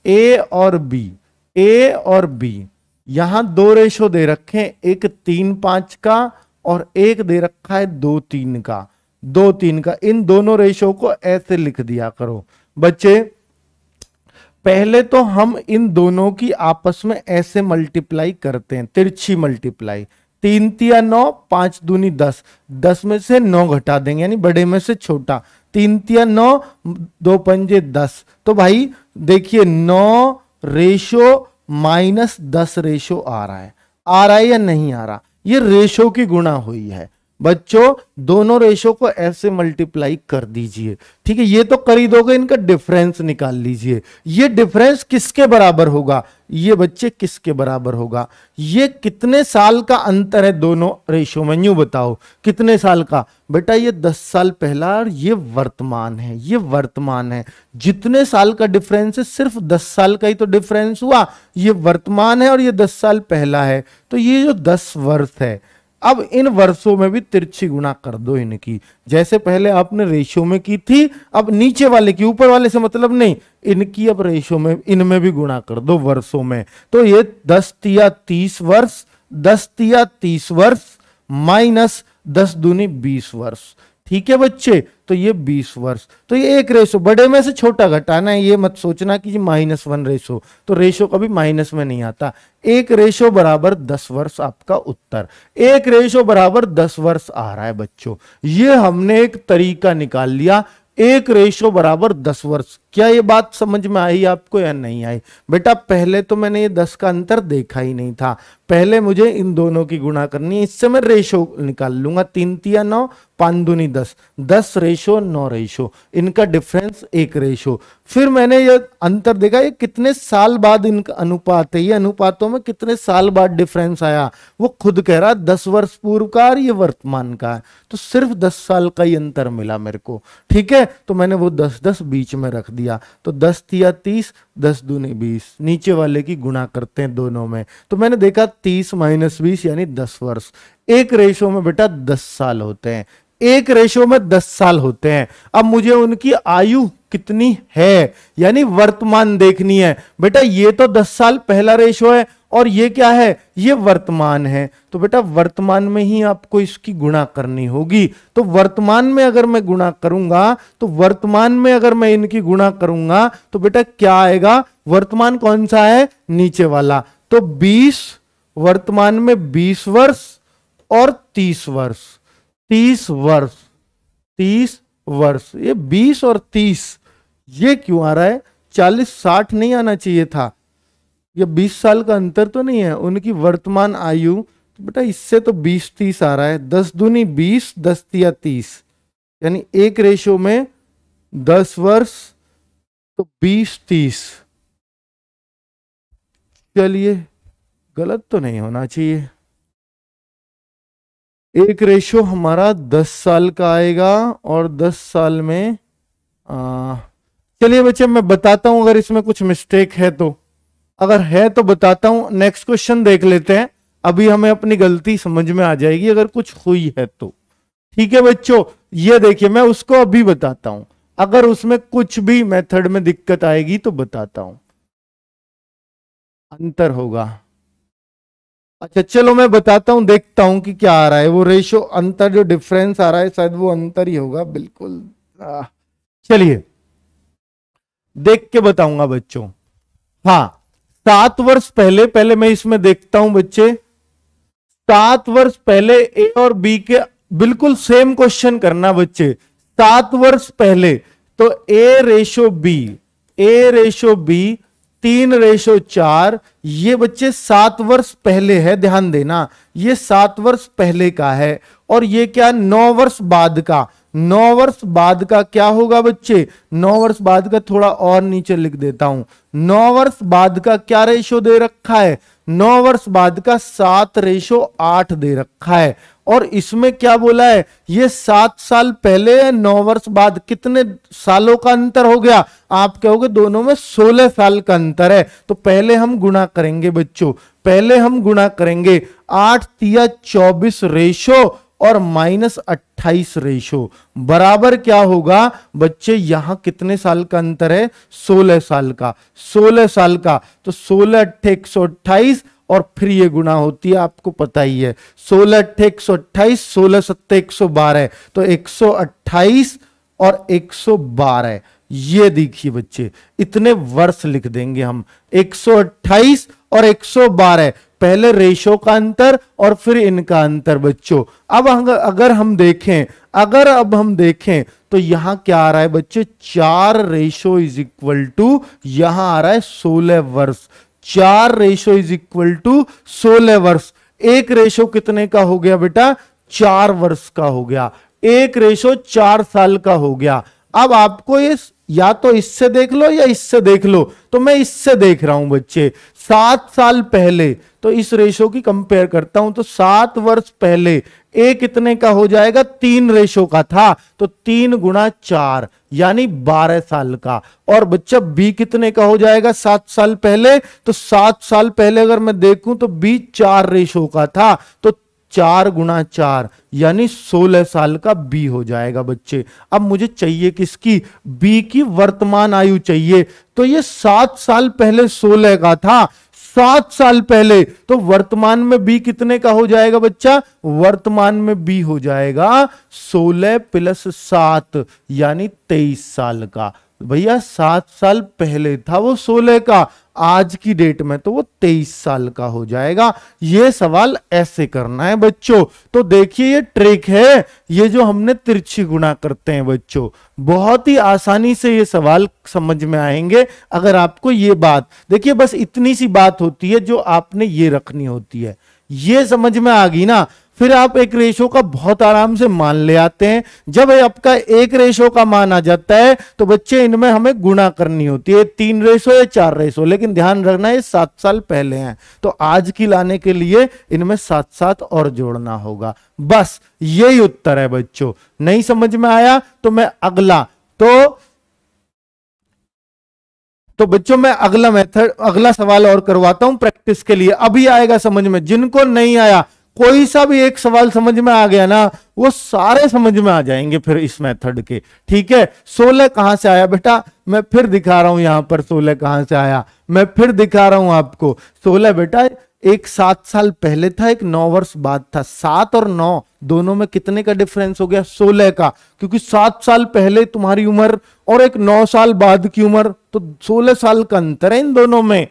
ए और बी ए और बी यहां दो रेशो दे रखे हैं एक तीन पांच का और एक दे रखा है दो तीन का दो तीन का इन दोनों रेशो को ऐसे लिख दिया करो बच्चे पहले तो हम इन दोनों की आपस में ऐसे मल्टीप्लाई करते हैं तिरछी मल्टीप्लाई तीन तिया नौ पांच दूनी दस दस में से नौ घटा देंगे यानी बड़े में से छोटा तीन तिया नौ दो पंजे दस तो भाई देखिए नौ रेशो माइनस दस रेशो आ रहा है आ रहा है या नहीं आ रहा ये रेशो की गुणा हुई है बच्चों दोनों रेशो को ऐसे मल्टीप्लाई कर दीजिए ठीक है ये तो कर दोगे इनका डिफरेंस निकाल लीजिए ये डिफरेंस किसके बराबर होगा ये बच्चे किसके बराबर होगा ये कितने साल का अंतर है दोनों रेशो में यूं बताओ कितने साल का बेटा ये दस साल पहला और ये वर्तमान है ये वर्तमान है जितने साल का डिफरेंस है सिर्फ दस साल का ही तो डिफरेंस हुआ ये वर्तमान है और ये दस साल पहला है तो ये जो दस वर्ष है अब इन वर्षों में भी तिरछी गुणा कर दो इनकी जैसे पहले आपने रेशो में की थी अब नीचे वाले की ऊपर वाले से मतलब नहीं इनकी अब रेशो में इनमें भी गुणा कर दो वर्षों में तो ये दस तिया तीस वर्ष दस तिया तीस वर्ष माइनस दस दूनी बीस वर्ष ठीक है बच्चे तो ये बीस वर्ष तो ये एक रेशो बड़े में से छोटा घटाना है ये मत सोचना कि माइनस वन रेशो तो रेशो कभी माइनस में नहीं आता एक रेशो बराबर दस वर्ष आपका उत्तर एक रेशो बराबर दस वर्ष आ रहा है बच्चों ये हमने एक तरीका निकाल लिया एक रेशो बराबर दस वर्ष क्या ये बात समझ में आई आपको या नहीं आई बेटा पहले तो मैंने ये दस का अंतर देखा ही नहीं था पहले मुझे इन दोनों की गुणा करनी है इससे मैं रेशो निकाल लूंगा तीन तिया नौ पान दूनी दस दस रेशो नौ रेशो इनका डिफरेंस एक रेशो फिर मैंने ये अंतर देखा ये कितने साल बाद इनका अनुपात है ये अनुपातों में कितने साल बाद डिफरेंस आया वो खुद कह रहा दस वर्ष पूर्व का और ये वर्तमान का है तो सिर्फ दस साल का ही अंतर मिला मेरे को ठीक है तो मैंने वो दस दस बीच में रख दिया तो दस तिया तीस दस दूनी बीस नीचे वाले की गुणा करते हैं दोनों में तो मैंने देखा तीस माइनस बीस यानी दस वर्ष एक रेशो में बेटा दस साल होते हैं एक रेशो में दस साल होते हैं अब मुझे उनकी आयु कितनी है यानी वर्तमान देखनी है बेटा ये तो दस साल पहला रेशो है और ये क्या है ये वर्तमान है तो बेटा वर्तमान में ही आपको इसकी गुणा करनी होगी तो वर्तमान में अगर मैं गुणा करूंगा तो वर्तमान में अगर मैं इनकी गुणा करूंगा तो बेटा क्या आएगा वर्तमान कौन सा है नीचे वाला तो 20 वर्तमान में 20 वर्ष और 30 वर्ष 30 वर्ष 30 वर्ष ये 20 और 30 ये क्यों आ रहा है 40 60 नहीं आना चाहिए था या बीस साल का अंतर तो नहीं है उनकी वर्तमान आयु तो बेटा इससे तो बीस तीस आ रहा है दस दुनी बीस दस या तीस यानी एक रेशो में दस वर्ष तो बीस तीस चलिए गलत तो नहीं होना चाहिए एक रेशो हमारा दस साल का आएगा और दस साल में चलिए बच्चे मैं बताता हूं अगर इसमें कुछ मिस्टेक है तो अगर है तो बताता हूं नेक्स्ट क्वेश्चन देख लेते हैं अभी हमें अपनी गलती समझ में आ जाएगी अगर कुछ हुई है तो ठीक है बच्चों ये देखिए मैं उसको अभी बताता हूं अगर उसमें कुछ भी मेथड में दिक्कत आएगी तो बताता हूं अंतर होगा अच्छा चलो मैं बताता हूं देखता हूं कि क्या आ रहा है वो रेशो अंतर जो डिफरेंस आ रहा है शायद वो अंतर ही होगा बिल्कुल चलिए देख के बताऊंगा बच्चों हाँ सात वर्ष पहले पहले मैं इसमें देखता हूं बच्चे सात वर्ष पहले ए और बी के बिल्कुल सेम क्वेश्चन करना बच्चे सात वर्ष पहले तो A ratio B A ratio B तीन रेशो चार ये बच्चे सात वर्ष पहले है ध्यान देना ये सात वर्ष पहले का है और ये क्या नौ वर्ष बाद का नौ वर्ष बाद का क्या होगा बच्चे नौ वर्ष बाद का थोड़ा और नीचे लिख देता हूं नौ वर्ष बाद का क्या रेशो दे रखा है नौ वर्ष बाद का सात रेशो आठ दे रखा है और इसमें क्या बोला है ये सात साल पहले है नौ वर्ष बाद कितने सालों का अंतर हो गया आप कहोगे दोनों में सोलह साल का अंतर है तो पहले हम गुणा करेंगे बच्चों पहले हम गुणा करेंगे आठ तिया चौबीस रेशो और माइनस अट्ठाईस रेशो बराबर क्या होगा बच्चे यहां कितने साल का अंतर है सोलह साल का सोलह साल का तो सोलह अट्ठे एक सौ अट्ठाईस और फिर ये गुना होती है आपको पता ही है सोलह अट्ठे एक सौ अट्ठाईस सोलह सत्ते एक सौ बारह तो एक सौ अट्ठाईस और एक सौ बारह ये देखिए बच्चे इतने वर्ष लिख देंगे हम 128 और 112 पहले रेशो का अंतर और फिर इनका अंतर बच्चों अब अगर हम देखें अगर अब हम देखें तो यहां क्या आ रहा है बच्चे चार रेशो इज इक्वल टू यहां आ रहा है सोलह वर्ष चार रेशो इज इक्वल टू सोलह वर्ष एक रेशो कितने का हो गया बेटा चार वर्ष का हो गया एक रेशो चार साल का हो गया अब आपको ये या तो इससे देख लो या इससे देख लो तो मैं इससे देख रहा हूं बच्चे सात साल पहले तो इस रेशो की कंपेयर करता हूं तो सात वर्ष पहले ए कितने का हो जाएगा तीन रेशो का था तो तीन गुणा चार यानी बारह साल का और बच्चा बी कितने का हो जाएगा सात साल पहले तो सात साल पहले अगर मैं देखूं तो बी चार रेशो का था तो चार गुणा चार यानी सोलह साल का बी हो जाएगा बच्चे अब मुझे चाहिए किसकी बी की वर्तमान आयु चाहिए तो ये सात साल पहले सोलह का था सात साल पहले तो वर्तमान में बी कितने का हो जाएगा बच्चा वर्तमान में बी हो जाएगा सोलह प्लस सात यानी तेईस साल का भैया सात साल पहले था वो सोलह का आज की डेट में तो वो तेईस साल का हो जाएगा ये सवाल ऐसे करना है बच्चों तो देखिए ये ट्रिक है ये जो हमने तिरछी गुणा करते हैं बच्चों बहुत ही आसानी से ये सवाल समझ में आएंगे अगर आपको ये बात देखिए बस इतनी सी बात होती है जो आपने ये रखनी होती है ये समझ में आ गई ना फिर आप एक रेशो का बहुत आराम से मान ले आते हैं जब आपका एक रेशो का मान आ जाता है तो बच्चे इनमें हमें गुणा करनी होती है तीन रेशो या चार रेशो लेकिन ध्यान रखना ये सात साल पहले हैं तो आज की लाने के लिए इनमें सात सात और जोड़ना होगा बस यही उत्तर है बच्चों नहीं समझ में आया तो मैं अगला तो तो बच्चों मैं अगला मेथड अगला सवाल और करवाता हूं प्रैक्टिस के लिए अभी आएगा समझ में जिनको नहीं आया कोई सा भी एक सवाल समझ में आ गया ना वो सारे समझ में आ जाएंगे फिर इस मेथड के ठीक है सोलह कहां से आया बेटा मैं फिर दिखा रहा हूं यहां पर सोलह कहां से आया मैं फिर दिखा रहा हूं आपको सोलह बेटा एक सात साल पहले था एक नौ वर्ष बाद था सात और नौ दोनों में कितने का डिफरेंस हो गया सोलह का क्योंकि सात साल पहले तुम्हारी उम्र और एक नौ साल बाद की उम्र तो सोलह साल का अंतर है इन दोनों में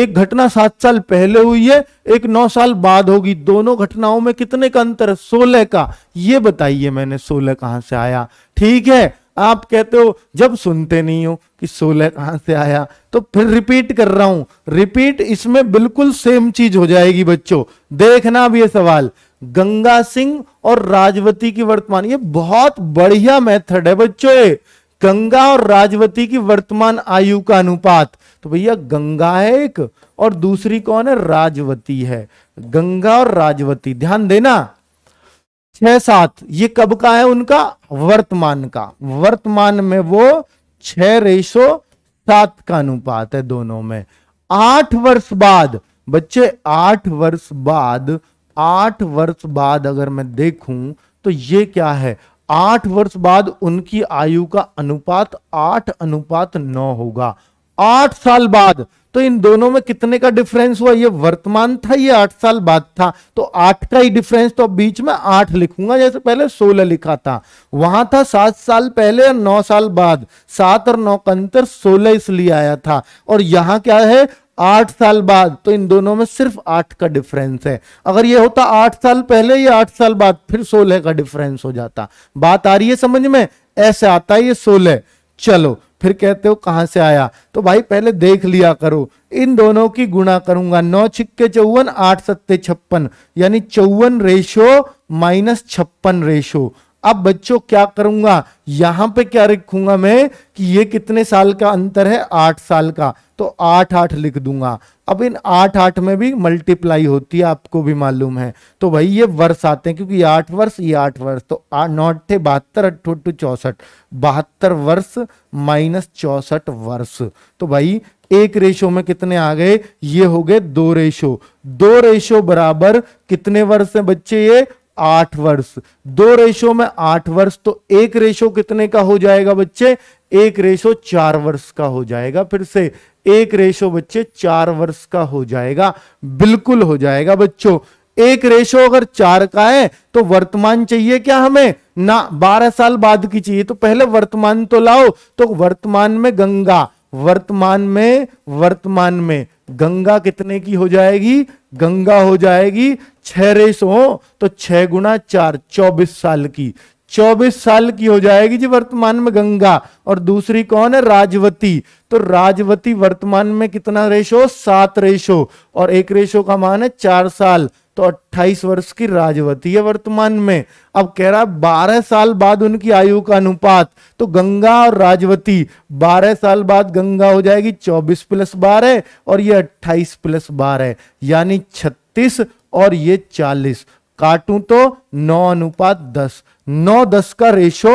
एक घटना सात साल पहले हुई है एक नौ साल बाद होगी दोनों घटनाओं में कितने का अंतर सोलह का ये बताइए मैंने सोलह कहां से आया ठीक है आप कहते हो जब सुनते नहीं हो कि सोलह कहां से आया तो फिर रिपीट कर रहा हूं रिपीट इसमें बिल्कुल सेम चीज हो जाएगी बच्चों देखना भी ये सवाल गंगा सिंह और राजवती की वर्तमान ये बहुत बढ़िया मेथड है बच्चों गंगा और राजवती की वर्तमान आयु का अनुपात तो भैया गंगा है एक और दूसरी कौन है राजवती है गंगा और राजवती ध्यान देना छह सात ये कब का है उनका वर्तमान का वर्तमान में वो छह रेशो सात का अनुपात है दोनों में आठ वर्ष बाद बच्चे आठ वर्ष बाद आठ वर्ष बाद अगर मैं देखूं तो ये क्या है आठ वर्ष बाद उनकी आयु का अनुपात आठ अनुपात नौ होगा आठ साल बाद तो इन दोनों में कितने का डिफरेंस हुआ ये वर्तमान था ये आठ साल बाद था तो आठ का ही डिफरेंस तो बीच में आठ लिखूंगा जैसे पहले सोलह लिखा था वहां था सात साल पहले और नौ साल बाद सात और नौ का अंतर सोलह इसलिए आया था और यहां क्या है आठ साल बाद तो इन दोनों में सिर्फ आठ का डिफरेंस है अगर ये होता आठ साल पहले या आठ साल बाद फिर सोलह का डिफरेंस हो जाता बात आ रही है समझ में ऐसे आता है ये सोलह चलो फिर कहते हो कहां से आया तो भाई पहले देख लिया करो इन दोनों की गुणा करूंगा नौ छिक्के चौवन आठ सत्ते छप्पन यानी चौवन रेशो माइनस छप्पन रेशो अब बच्चों क्या करूंगा यहां पे क्या रखूंगा मैं कि ये कितने साल का अंतर है आठ साल का तो आठ आठ लिख दूंगा अब इन आठ आठ में भी मल्टीप्लाई होती है आपको भी मालूम है तो भाई ये वर्ष आते हैं क्योंकि आठ वर्ष ये आठ वर्ष तो नौ थे बहत्तर अट्ठोटू चौसठ बहत्तर वर्ष माइनस चौसठ वर्ष तो भाई एक रेशो में कितने आ गए ये हो गए दो रेशो दो रेशो बराबर कितने वर्ष है बच्चे ये आठ वर्ष दो रेशो में आठ वर्ष तो एक रेशो कितने का हो जाएगा बच्चे एक रेशो चार वर्ष का हो जाएगा फिर से एक रेशो बच्चे चार वर्ष का हो जाएगा बिल्कुल हो जाएगा बच्चों एक रेशो अगर चार का है तो वर्तमान चाहिए क्या हमें ना बारह साल बाद की चाहिए तो पहले वर्तमान तो लाओ तो वर्तमान में गंगा वर्तमान में वर्तमान में गंगा कितने की हो जाएगी गंगा हो जाएगी छह रेशो तो छह गुणा चार चौबीस साल की चौबीस साल की हो जाएगी जी वर्तमान में गंगा और दूसरी कौन है राजवती तो राजवती वर्तमान में कितना रेशो सात रेशो और एक रेशो का मान है चार साल तो अट्ठाईस वर्ष की राजवती है वर्तमान में अब कह रहा है बारह साल बाद उनकी आयु का अनुपात तो गंगा और राजवती बारह साल बाद गंगा हो जाएगी चौबीस प्लस बारह और ये अट्ठाईस प्लस बारह यानी छत्तीस और ये चालीस काटूं तो नौ अनुपात दस नौ दस का रेशो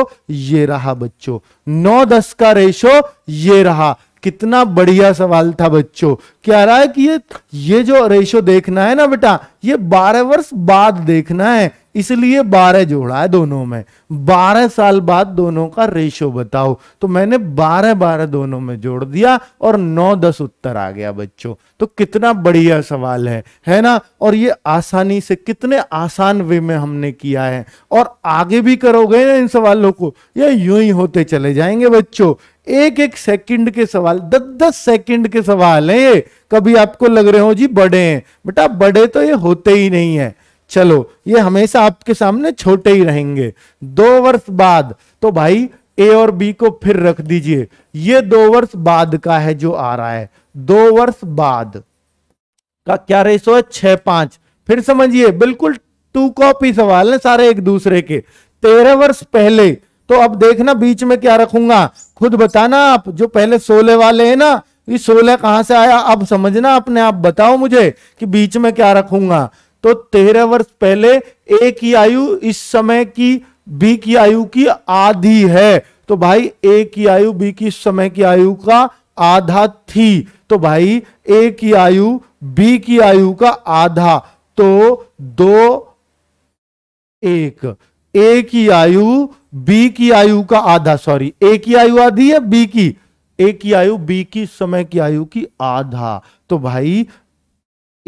ये रहा बच्चों नौ दस का रेशो ये रहा कितना बढ़िया सवाल था बच्चों क्या रहा है कि ये ये जो रेशो देखना है ना बेटा ये बारह वर्ष बाद देखना है इसलिए बारह जोड़ा है दोनों में बारह साल बाद दोनों का रेशो बताओ तो मैंने बारह बारह दोनों में जोड़ दिया और नौ दस उत्तर आ गया बच्चों तो कितना बढ़िया सवाल है है ना और ये आसानी से कितने आसान वे में हमने किया है और आगे भी करोगे ना इन सवालों को ये यूं ही होते चले जाएंगे बच्चों एक एक सेकंड के सवाल दस दस सेकंड के सवाल हैं ये कभी आपको लग रहे हो जी बड़े हैं बेटा बड़े तो ये होते ही नहीं है चलो ये हमेशा आपके सामने छोटे ही रहेंगे दो वर्ष बाद तो भाई ए और बी को फिर रख दीजिए ये दो वर्ष बाद का है जो आ रहा है दो वर्ष बाद का क्या रेशो है छह पांच फिर समझिए बिल्कुल टू कॉपी सवाल है सारे एक दूसरे के तेरह वर्ष पहले तो अब देखना बीच में क्या रखूंगा खुद बताना आप जो पहले सोलह वाले हैं ना ये सोलह कहां से आया अब समझना अपने आप बताओ मुझे कि बीच में क्या रखूंगा तो तेरह वर्ष पहले ए की आयु इस समय की बी की आयु की आधी है तो भाई ए की आयु बी की समय की आयु का आधा थी तो भाई ए की आयु बी की आयु का आधा तो दो एक ए की आयु बी की आयु का आधा सॉरी ए की आयु आधी है बी की ए की आयु बी की समय की आयु की आधा तो भाई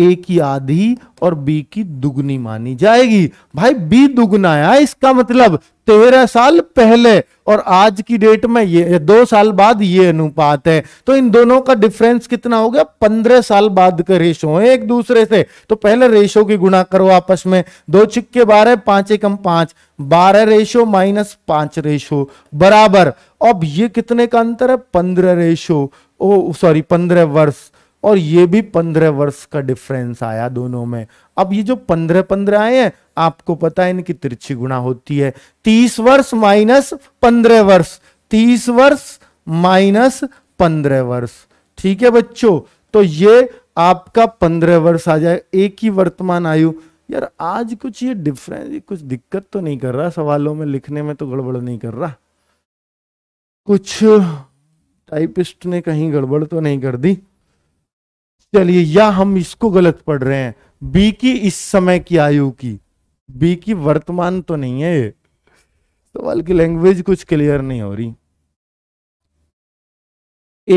ए की आधी और बी की दुगनी मानी जाएगी भाई बी दुगना है हाँ, इसका मतलब तेरह साल पहले और आज की डेट में ये दो साल बाद ये अनुपात है तो इन दोनों का डिफरेंस कितना हो गया पंद्रह साल बाद के रेशो है एक दूसरे से तो पहले रेशो की गुणा करो आपस में दो छिक्के बारह पांच एकम पांच बारह रेशो माइनस पांच रेशो बराबर अब ये कितने का अंतर है पंद्रह रेशो ओ सॉरी पंद्रह वर्ष और ये भी पंद्रह वर्ष का डिफरेंस आया दोनों में अब ये जो पंद्रह पंद्रह आए हैं आपको पता है इनकी तिरछी गुणा होती है तीस वर्ष माइनस पंद्रह वर्ष तीस वर्ष माइनस पंद्रह वर्ष ठीक है बच्चों तो ये आपका पंद्रह वर्ष आ जाए एक ही वर्तमान आयु यार आज कुछ ये डिफरेंस कुछ दिक्कत तो नहीं कर रहा सवालों में लिखने में तो गड़बड़ नहीं कर रहा कुछ टाइपिस्ट ने कहीं गड़बड़ तो नहीं कर दी चलिए या हम इसको गलत पढ़ रहे हैं बी की इस समय की आयु की बी की वर्तमान तो नहीं है ये सवाल की लैंग्वेज कुछ क्लियर नहीं हो रही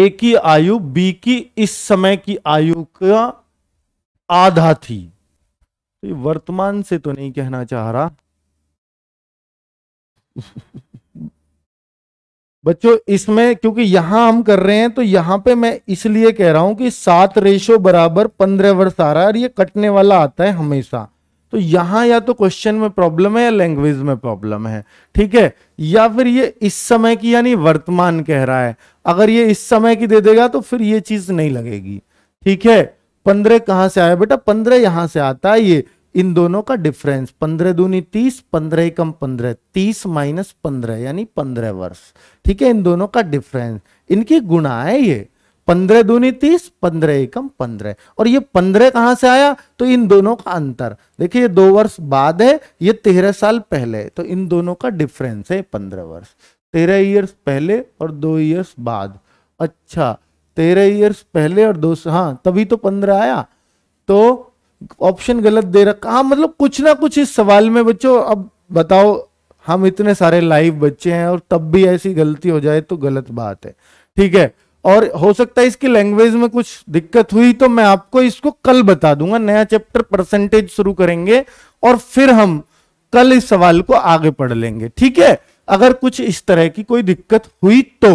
ए की आयु बी की इस समय की आयु का आधा थी तो ये वर्तमान से तो नहीं कहना चाह रहा बच्चों इसमें क्योंकि यहां हम कर रहे हैं तो यहां पे मैं इसलिए कह रहा हूं कि सात रेशो बराबर पंद्रह वर्ष आ रहा है और ये कटने वाला आता है हमेशा तो यहां या तो क्वेश्चन में प्रॉब्लम है या लैंग्वेज में प्रॉब्लम है ठीक है या फिर ये इस समय की यानी वर्तमान कह रहा है अगर ये इस समय की दे देगा तो फिर ये चीज नहीं लगेगी ठीक है पंद्रह कहां से आया बेटा पंद्रह यहां से आता है ये इन दोनों का डिफरेंस पंद्रह दूनी तीस पंद्रह कम पंद्रह तीस माइनस पंद्रह यानी पंद्रह वर्ष ठीक है इन दोनों का डिफरेंस इनकी गुणा है ये पंद्रह दूनी तीस पंद्रह एकम पंद्रह और ये पंद्रह कहां से आया तो इन दोनों का अंतर देखिए ये दो वर्ष बाद है ये तेरह साल पहले तो इन दोनों का डिफरेंस है पंद्रह वर्ष तेरह ईयर्स पहले और दो ईयर्स बाद अच्छा तेरह ईयर्स पहले और दो हाँ तभी तो पंद्रह आया तो ऑप्शन गलत दे रखा हाँ मतलब कुछ ना कुछ इस सवाल में बच्चों अब बताओ हम इतने सारे लाइव बच्चे हैं और तब भी ऐसी गलती हो जाए तो गलत बात है ठीक है और हो सकता है इसकी लैंग्वेज में कुछ दिक्कत हुई तो मैं आपको इसको कल बता दूंगा नया चैप्टर परसेंटेज शुरू करेंगे और फिर हम कल इस सवाल को आगे पढ़ लेंगे ठीक है अगर कुछ इस तरह की कोई दिक्कत हुई तो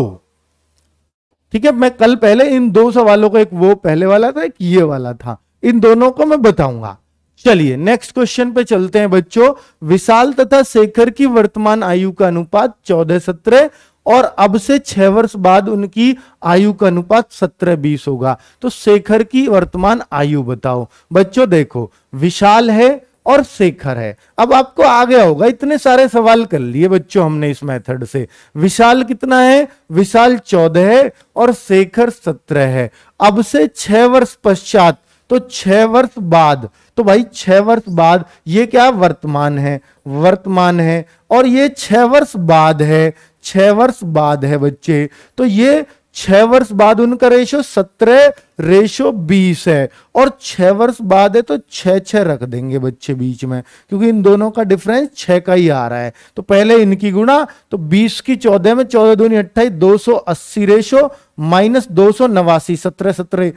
ठीक है मैं कल पहले इन दो सवालों का एक वो पहले वाला था एक ये वाला था इन दोनों को मैं बताऊंगा चलिए नेक्स्ट क्वेश्चन पे चलते हैं बच्चों विशाल तथा शेखर की वर्तमान आयु का अनुपात चौदह सत्रह और अब से छह वर्ष बाद उनकी आयु का अनुपात सत्रह बीस होगा तो शेखर की वर्तमान आयु बताओ बच्चों देखो विशाल है और शेखर है अब आपको आ गया होगा इतने सारे सवाल कर लिए बच्चों हमने इस मेथड से विशाल कितना है विशाल चौदह है और शेखर सत्रह है अब से छह वर्ष पश्चात तो छह वर्ष बाद तो भाई छह वर्ष बाद ये क्या वर्तमान है वर्तमान है और ये छह वर्ष बाद है छह वर्ष बाद है बच्चे तो ये छह वर्ष बाद उनका रेशो सत्रह रेशो बीस है और छह वर्ष बाद है तो छह छह रख देंगे बच्चे बीच में क्योंकि इन दोनों का डिफरेंस छह का ही आ रहा है तो पहले इनकी गुणा तो बीस की चौदह में चौदह दूनी अट्ठाईस दो सौ अस्सी रेशो माइनस दो सौ नवासी सत्रह सत्रह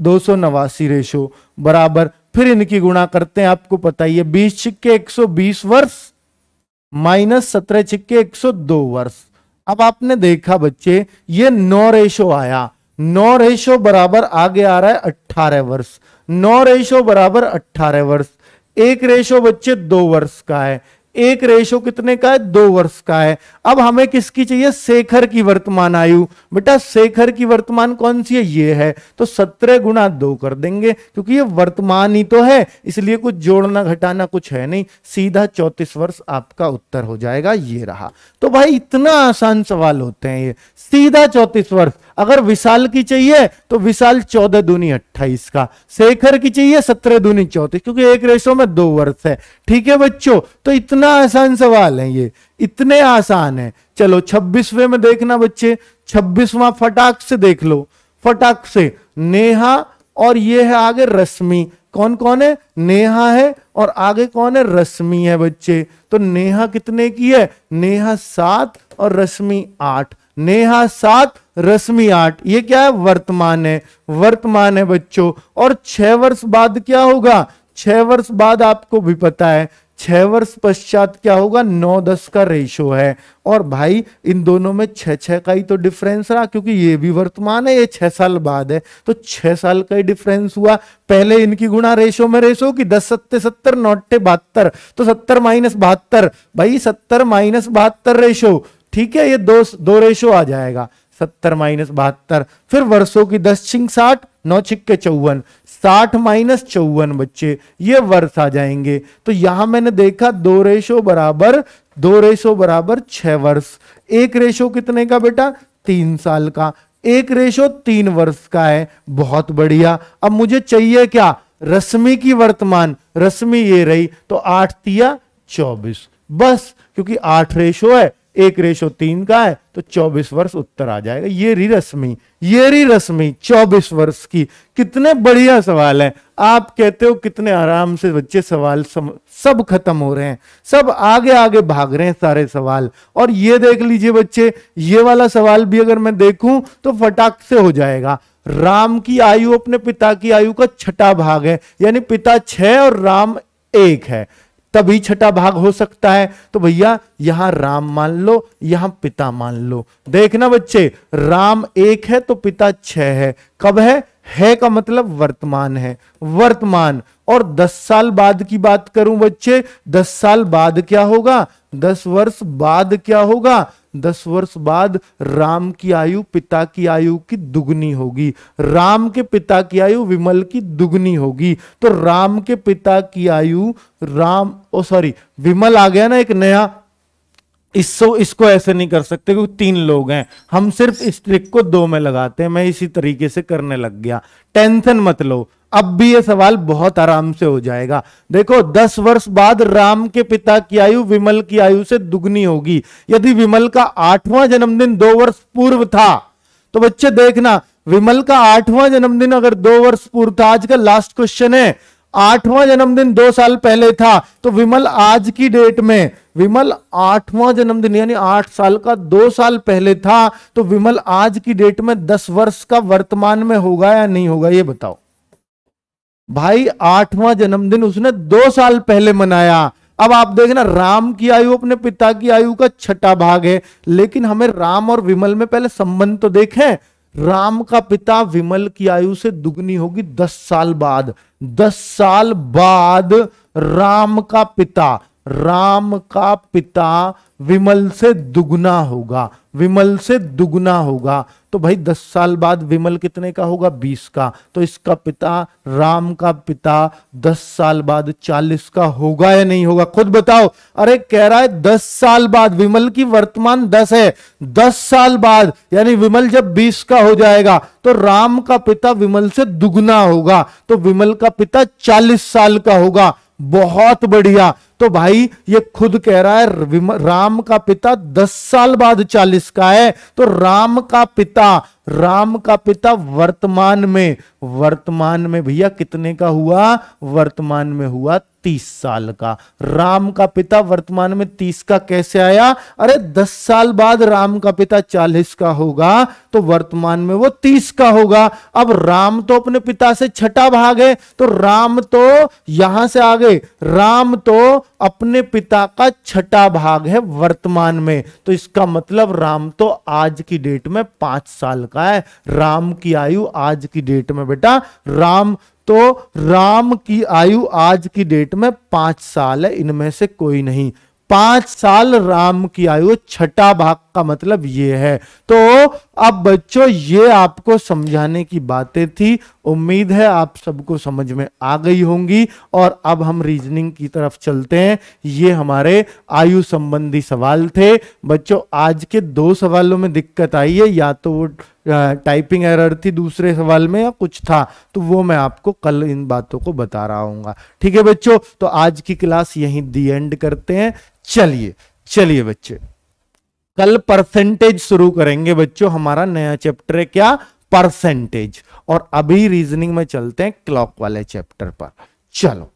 दो सौ नवासी रेशो बराबर फिर इनकी गुणा करते हैं आपको पता ही है बीस छिक्के एक सौ बीस वर्ष माइनस सत्रह छिक्के एक सौ दो वर्ष अब आपने देखा बच्चे ये नौ रेशो आया नौ रेशो बराबर आगे आ रहा है अट्ठारह वर्ष नौ रेशो बराबर अट्ठारह वर्ष एक रेशो बच्चे दो वर्ष का है एक रेशो कितने का है दो वर्ष का है अब हमें किसकी चाहिए शेखर की वर्तमान आयु बेटा शेखर की वर्तमान कौन सी है ये है तो सत्रह गुणा दो कर देंगे क्योंकि ये वर्तमान ही तो है इसलिए कुछ जोड़ना घटाना कुछ है नहीं सीधा चौतीस वर्ष आपका उत्तर हो जाएगा ये रहा तो भाई इतना आसान सवाल होते हैं ये सीधा चौतीस वर्ष अगर विशाल की चाहिए तो विशाल चौदह दूनी अट्ठाईस का शेखर की चाहिए सत्रह दूनी चौतीस क्योंकि एक रेशो में दो वर्ष है ठीक है बच्चों तो इतना आसान सवाल है ये इतने आसान है चलो छब्बीसवें में देखना बच्चे छब्बीसवा फटाक से देख लो फटाक से नेहा और ये है आगे रश्मि कौन कौन है नेहा है और आगे कौन है रश्मि है बच्चे तो नेहा कितने की है नेहा सात और रश्मि आठ नेहा सात रश्मि आठ ये क्या है वर्तमान है वर्तमान है बच्चों और छह वर्ष बाद क्या होगा छह वर्ष बाद आपको भी पता है छह वर्ष पश्चात क्या होगा नौ दस का रेशो है और भाई इन दोनों में छह छह का ही तो डिफरेंस रहा क्योंकि ये भी वर्तमान है ये छह साल बाद है तो छह साल का ही डिफरेंस हुआ पहले इनकी गुणा रेशो में रेशो की दस सत्ते सत्तर नौटे बहत्तर तो सत्तर माइनस बहत्तर भाई सत्तर माइनस बहत्तर रेशो ठीक है ये दो दो रेशो आ जाएगा सत्तर माइनस बहत्तर फिर वर्षों की दस छिंग साठ नौ छिक्के चौवन साठ माइनस चौवन बच्चे ये वर्ष आ जाएंगे तो यहां मैंने देखा दो रेशो बराबर दो रेशो बराबर छह वर्ष एक रेशो कितने का बेटा तीन साल का एक रेशो तीन वर्ष का है बहुत बढ़िया अब मुझे चाहिए क्या रश्मि की वर्तमान रश्मि ये रही तो आठ तिया चौबीस बस क्योंकि आठ रेशो है एक रेशो तीन का है तो चौबीस वर्ष उत्तर आ जाएगा ये री रश्मि ये री रश्मि चौबीस वर्ष की कितने बढ़िया सवाल है आप कहते हो कितने आराम से बच्चे सवाल सब, सब खत्म हो रहे हैं सब आगे आगे भाग रहे हैं सारे सवाल और ये देख लीजिए बच्चे ये वाला सवाल भी अगर मैं देखूं तो फटाक से हो जाएगा राम की आयु अपने पिता की आयु का छठा भाग है यानी पिता छह और राम एक है तभी छठा भाग हो सकता है तो भैया यहां राम मान लो यहां पिता मान लो देखना बच्चे राम एक है तो पिता छह है कब है है का मतलब वर्तमान है वर्तमान और दस साल बाद की बात करूं बच्चे दस साल बाद क्या होगा दस वर्ष बाद क्या होगा दस वर्ष बाद राम की आयु पिता की आयु की दुगनी होगी राम के पिता की आयु विमल की दुगनी होगी तो राम के पिता की आयु राम ओ सॉरी विमल आ गया ना एक नया इसको इसको ऐसे नहीं कर सकते क्योंकि तीन लोग हैं हम सिर्फ इस ट्रिक को दो में लगाते हैं मैं इसी तरीके से करने लग गया टेंशन मत लो अब भी ये सवाल बहुत आराम से हो जाएगा देखो दस वर्ष बाद राम के पिता की आयु विमल की आयु से दुगनी होगी यदि विमल का आठवां जन्मदिन दो वर्ष पूर्व था तो बच्चे देखना विमल का आठवां जन्मदिन अगर दो वर्ष पूर्व था आज का लास्ट क्वेश्चन है आठवां जन्मदिन दो साल पहले था तो विमल आज की डेट में विमल आठवां जन्मदिन यानी आठ साल का दो साल पहले था तो विमल आज की डेट में दस वर्ष का वर्तमान में होगा या नहीं होगा ये बताओ भाई आठवां जन्मदिन उसने दो साल पहले मनाया अब आप देखना राम की आयु अपने पिता की आयु का छठा भाग है लेकिन हमें राम और विमल में पहले संबंध तो देखें राम का पिता विमल की आयु से दुगनी होगी दस साल बाद दस साल बाद राम का पिता राम का पिता विमल से दुगना होगा विमल से दुगना होगा तो भाई दस साल बाद विमल कितने का होगा बीस का तो इसका पिता राम का पिता दस साल बाद चालीस का होगा या नहीं होगा खुद बताओ अरे कह रहा है दस साल बाद विमल की वर्तमान दस है दस साल बाद यानी विमल जब बीस का हो जाएगा तो राम का पिता विमल से दुगना होगा तो विमल का पिता चालीस साल का होगा बहुत बढ़िया तो भाई ये खुद कह रहा है राम का पिता दस साल बाद चालीस का है तो राम का पिता राम का पिता वर्तमान में वर्तमान में भैया कितने का हुआ वर्तमान में हुआ तीस साल का राम का पिता वर्तमान में तीस का कैसे आया अरे दस साल बाद राम का पिता चालीस का होगा तो वर्तमान में वो तीस का होगा अब राम तो अपने पिता से छठा भाग है तो राम तो यहां से आगे राम तो अपने पिता का छठा भाग है वर्तमान में तो इसका मतलब राम तो आज की डेट में पांच साल का है राम की आयु आज की डेट में बेटा राम तो राम की आयु आज की डेट में पांच साल है इनमें से कोई नहीं पांच साल राम की आयु छठा भाग का मतलब ये है तो अब बच्चों ये आपको समझाने की बातें थी उम्मीद है आप सबको समझ में आ गई होंगी और अब हम रीजनिंग की तरफ चलते हैं ये हमारे आयु संबंधी सवाल थे बच्चों आज के दो सवालों में दिक्कत आई है या तो वो टाइपिंग एरर थी दूसरे सवाल में या कुछ था तो वो मैं आपको कल इन बातों को बता रहा हूँ ठीक है बच्चों तो आज की क्लास यहीं दी एंड करते हैं चलिए चलिए बच्चे कल परसेंटेज शुरू करेंगे बच्चों हमारा नया चैप्टर है क्या परसेंटेज और अभी रीजनिंग में चलते हैं क्लॉक वाले चैप्टर पर चलो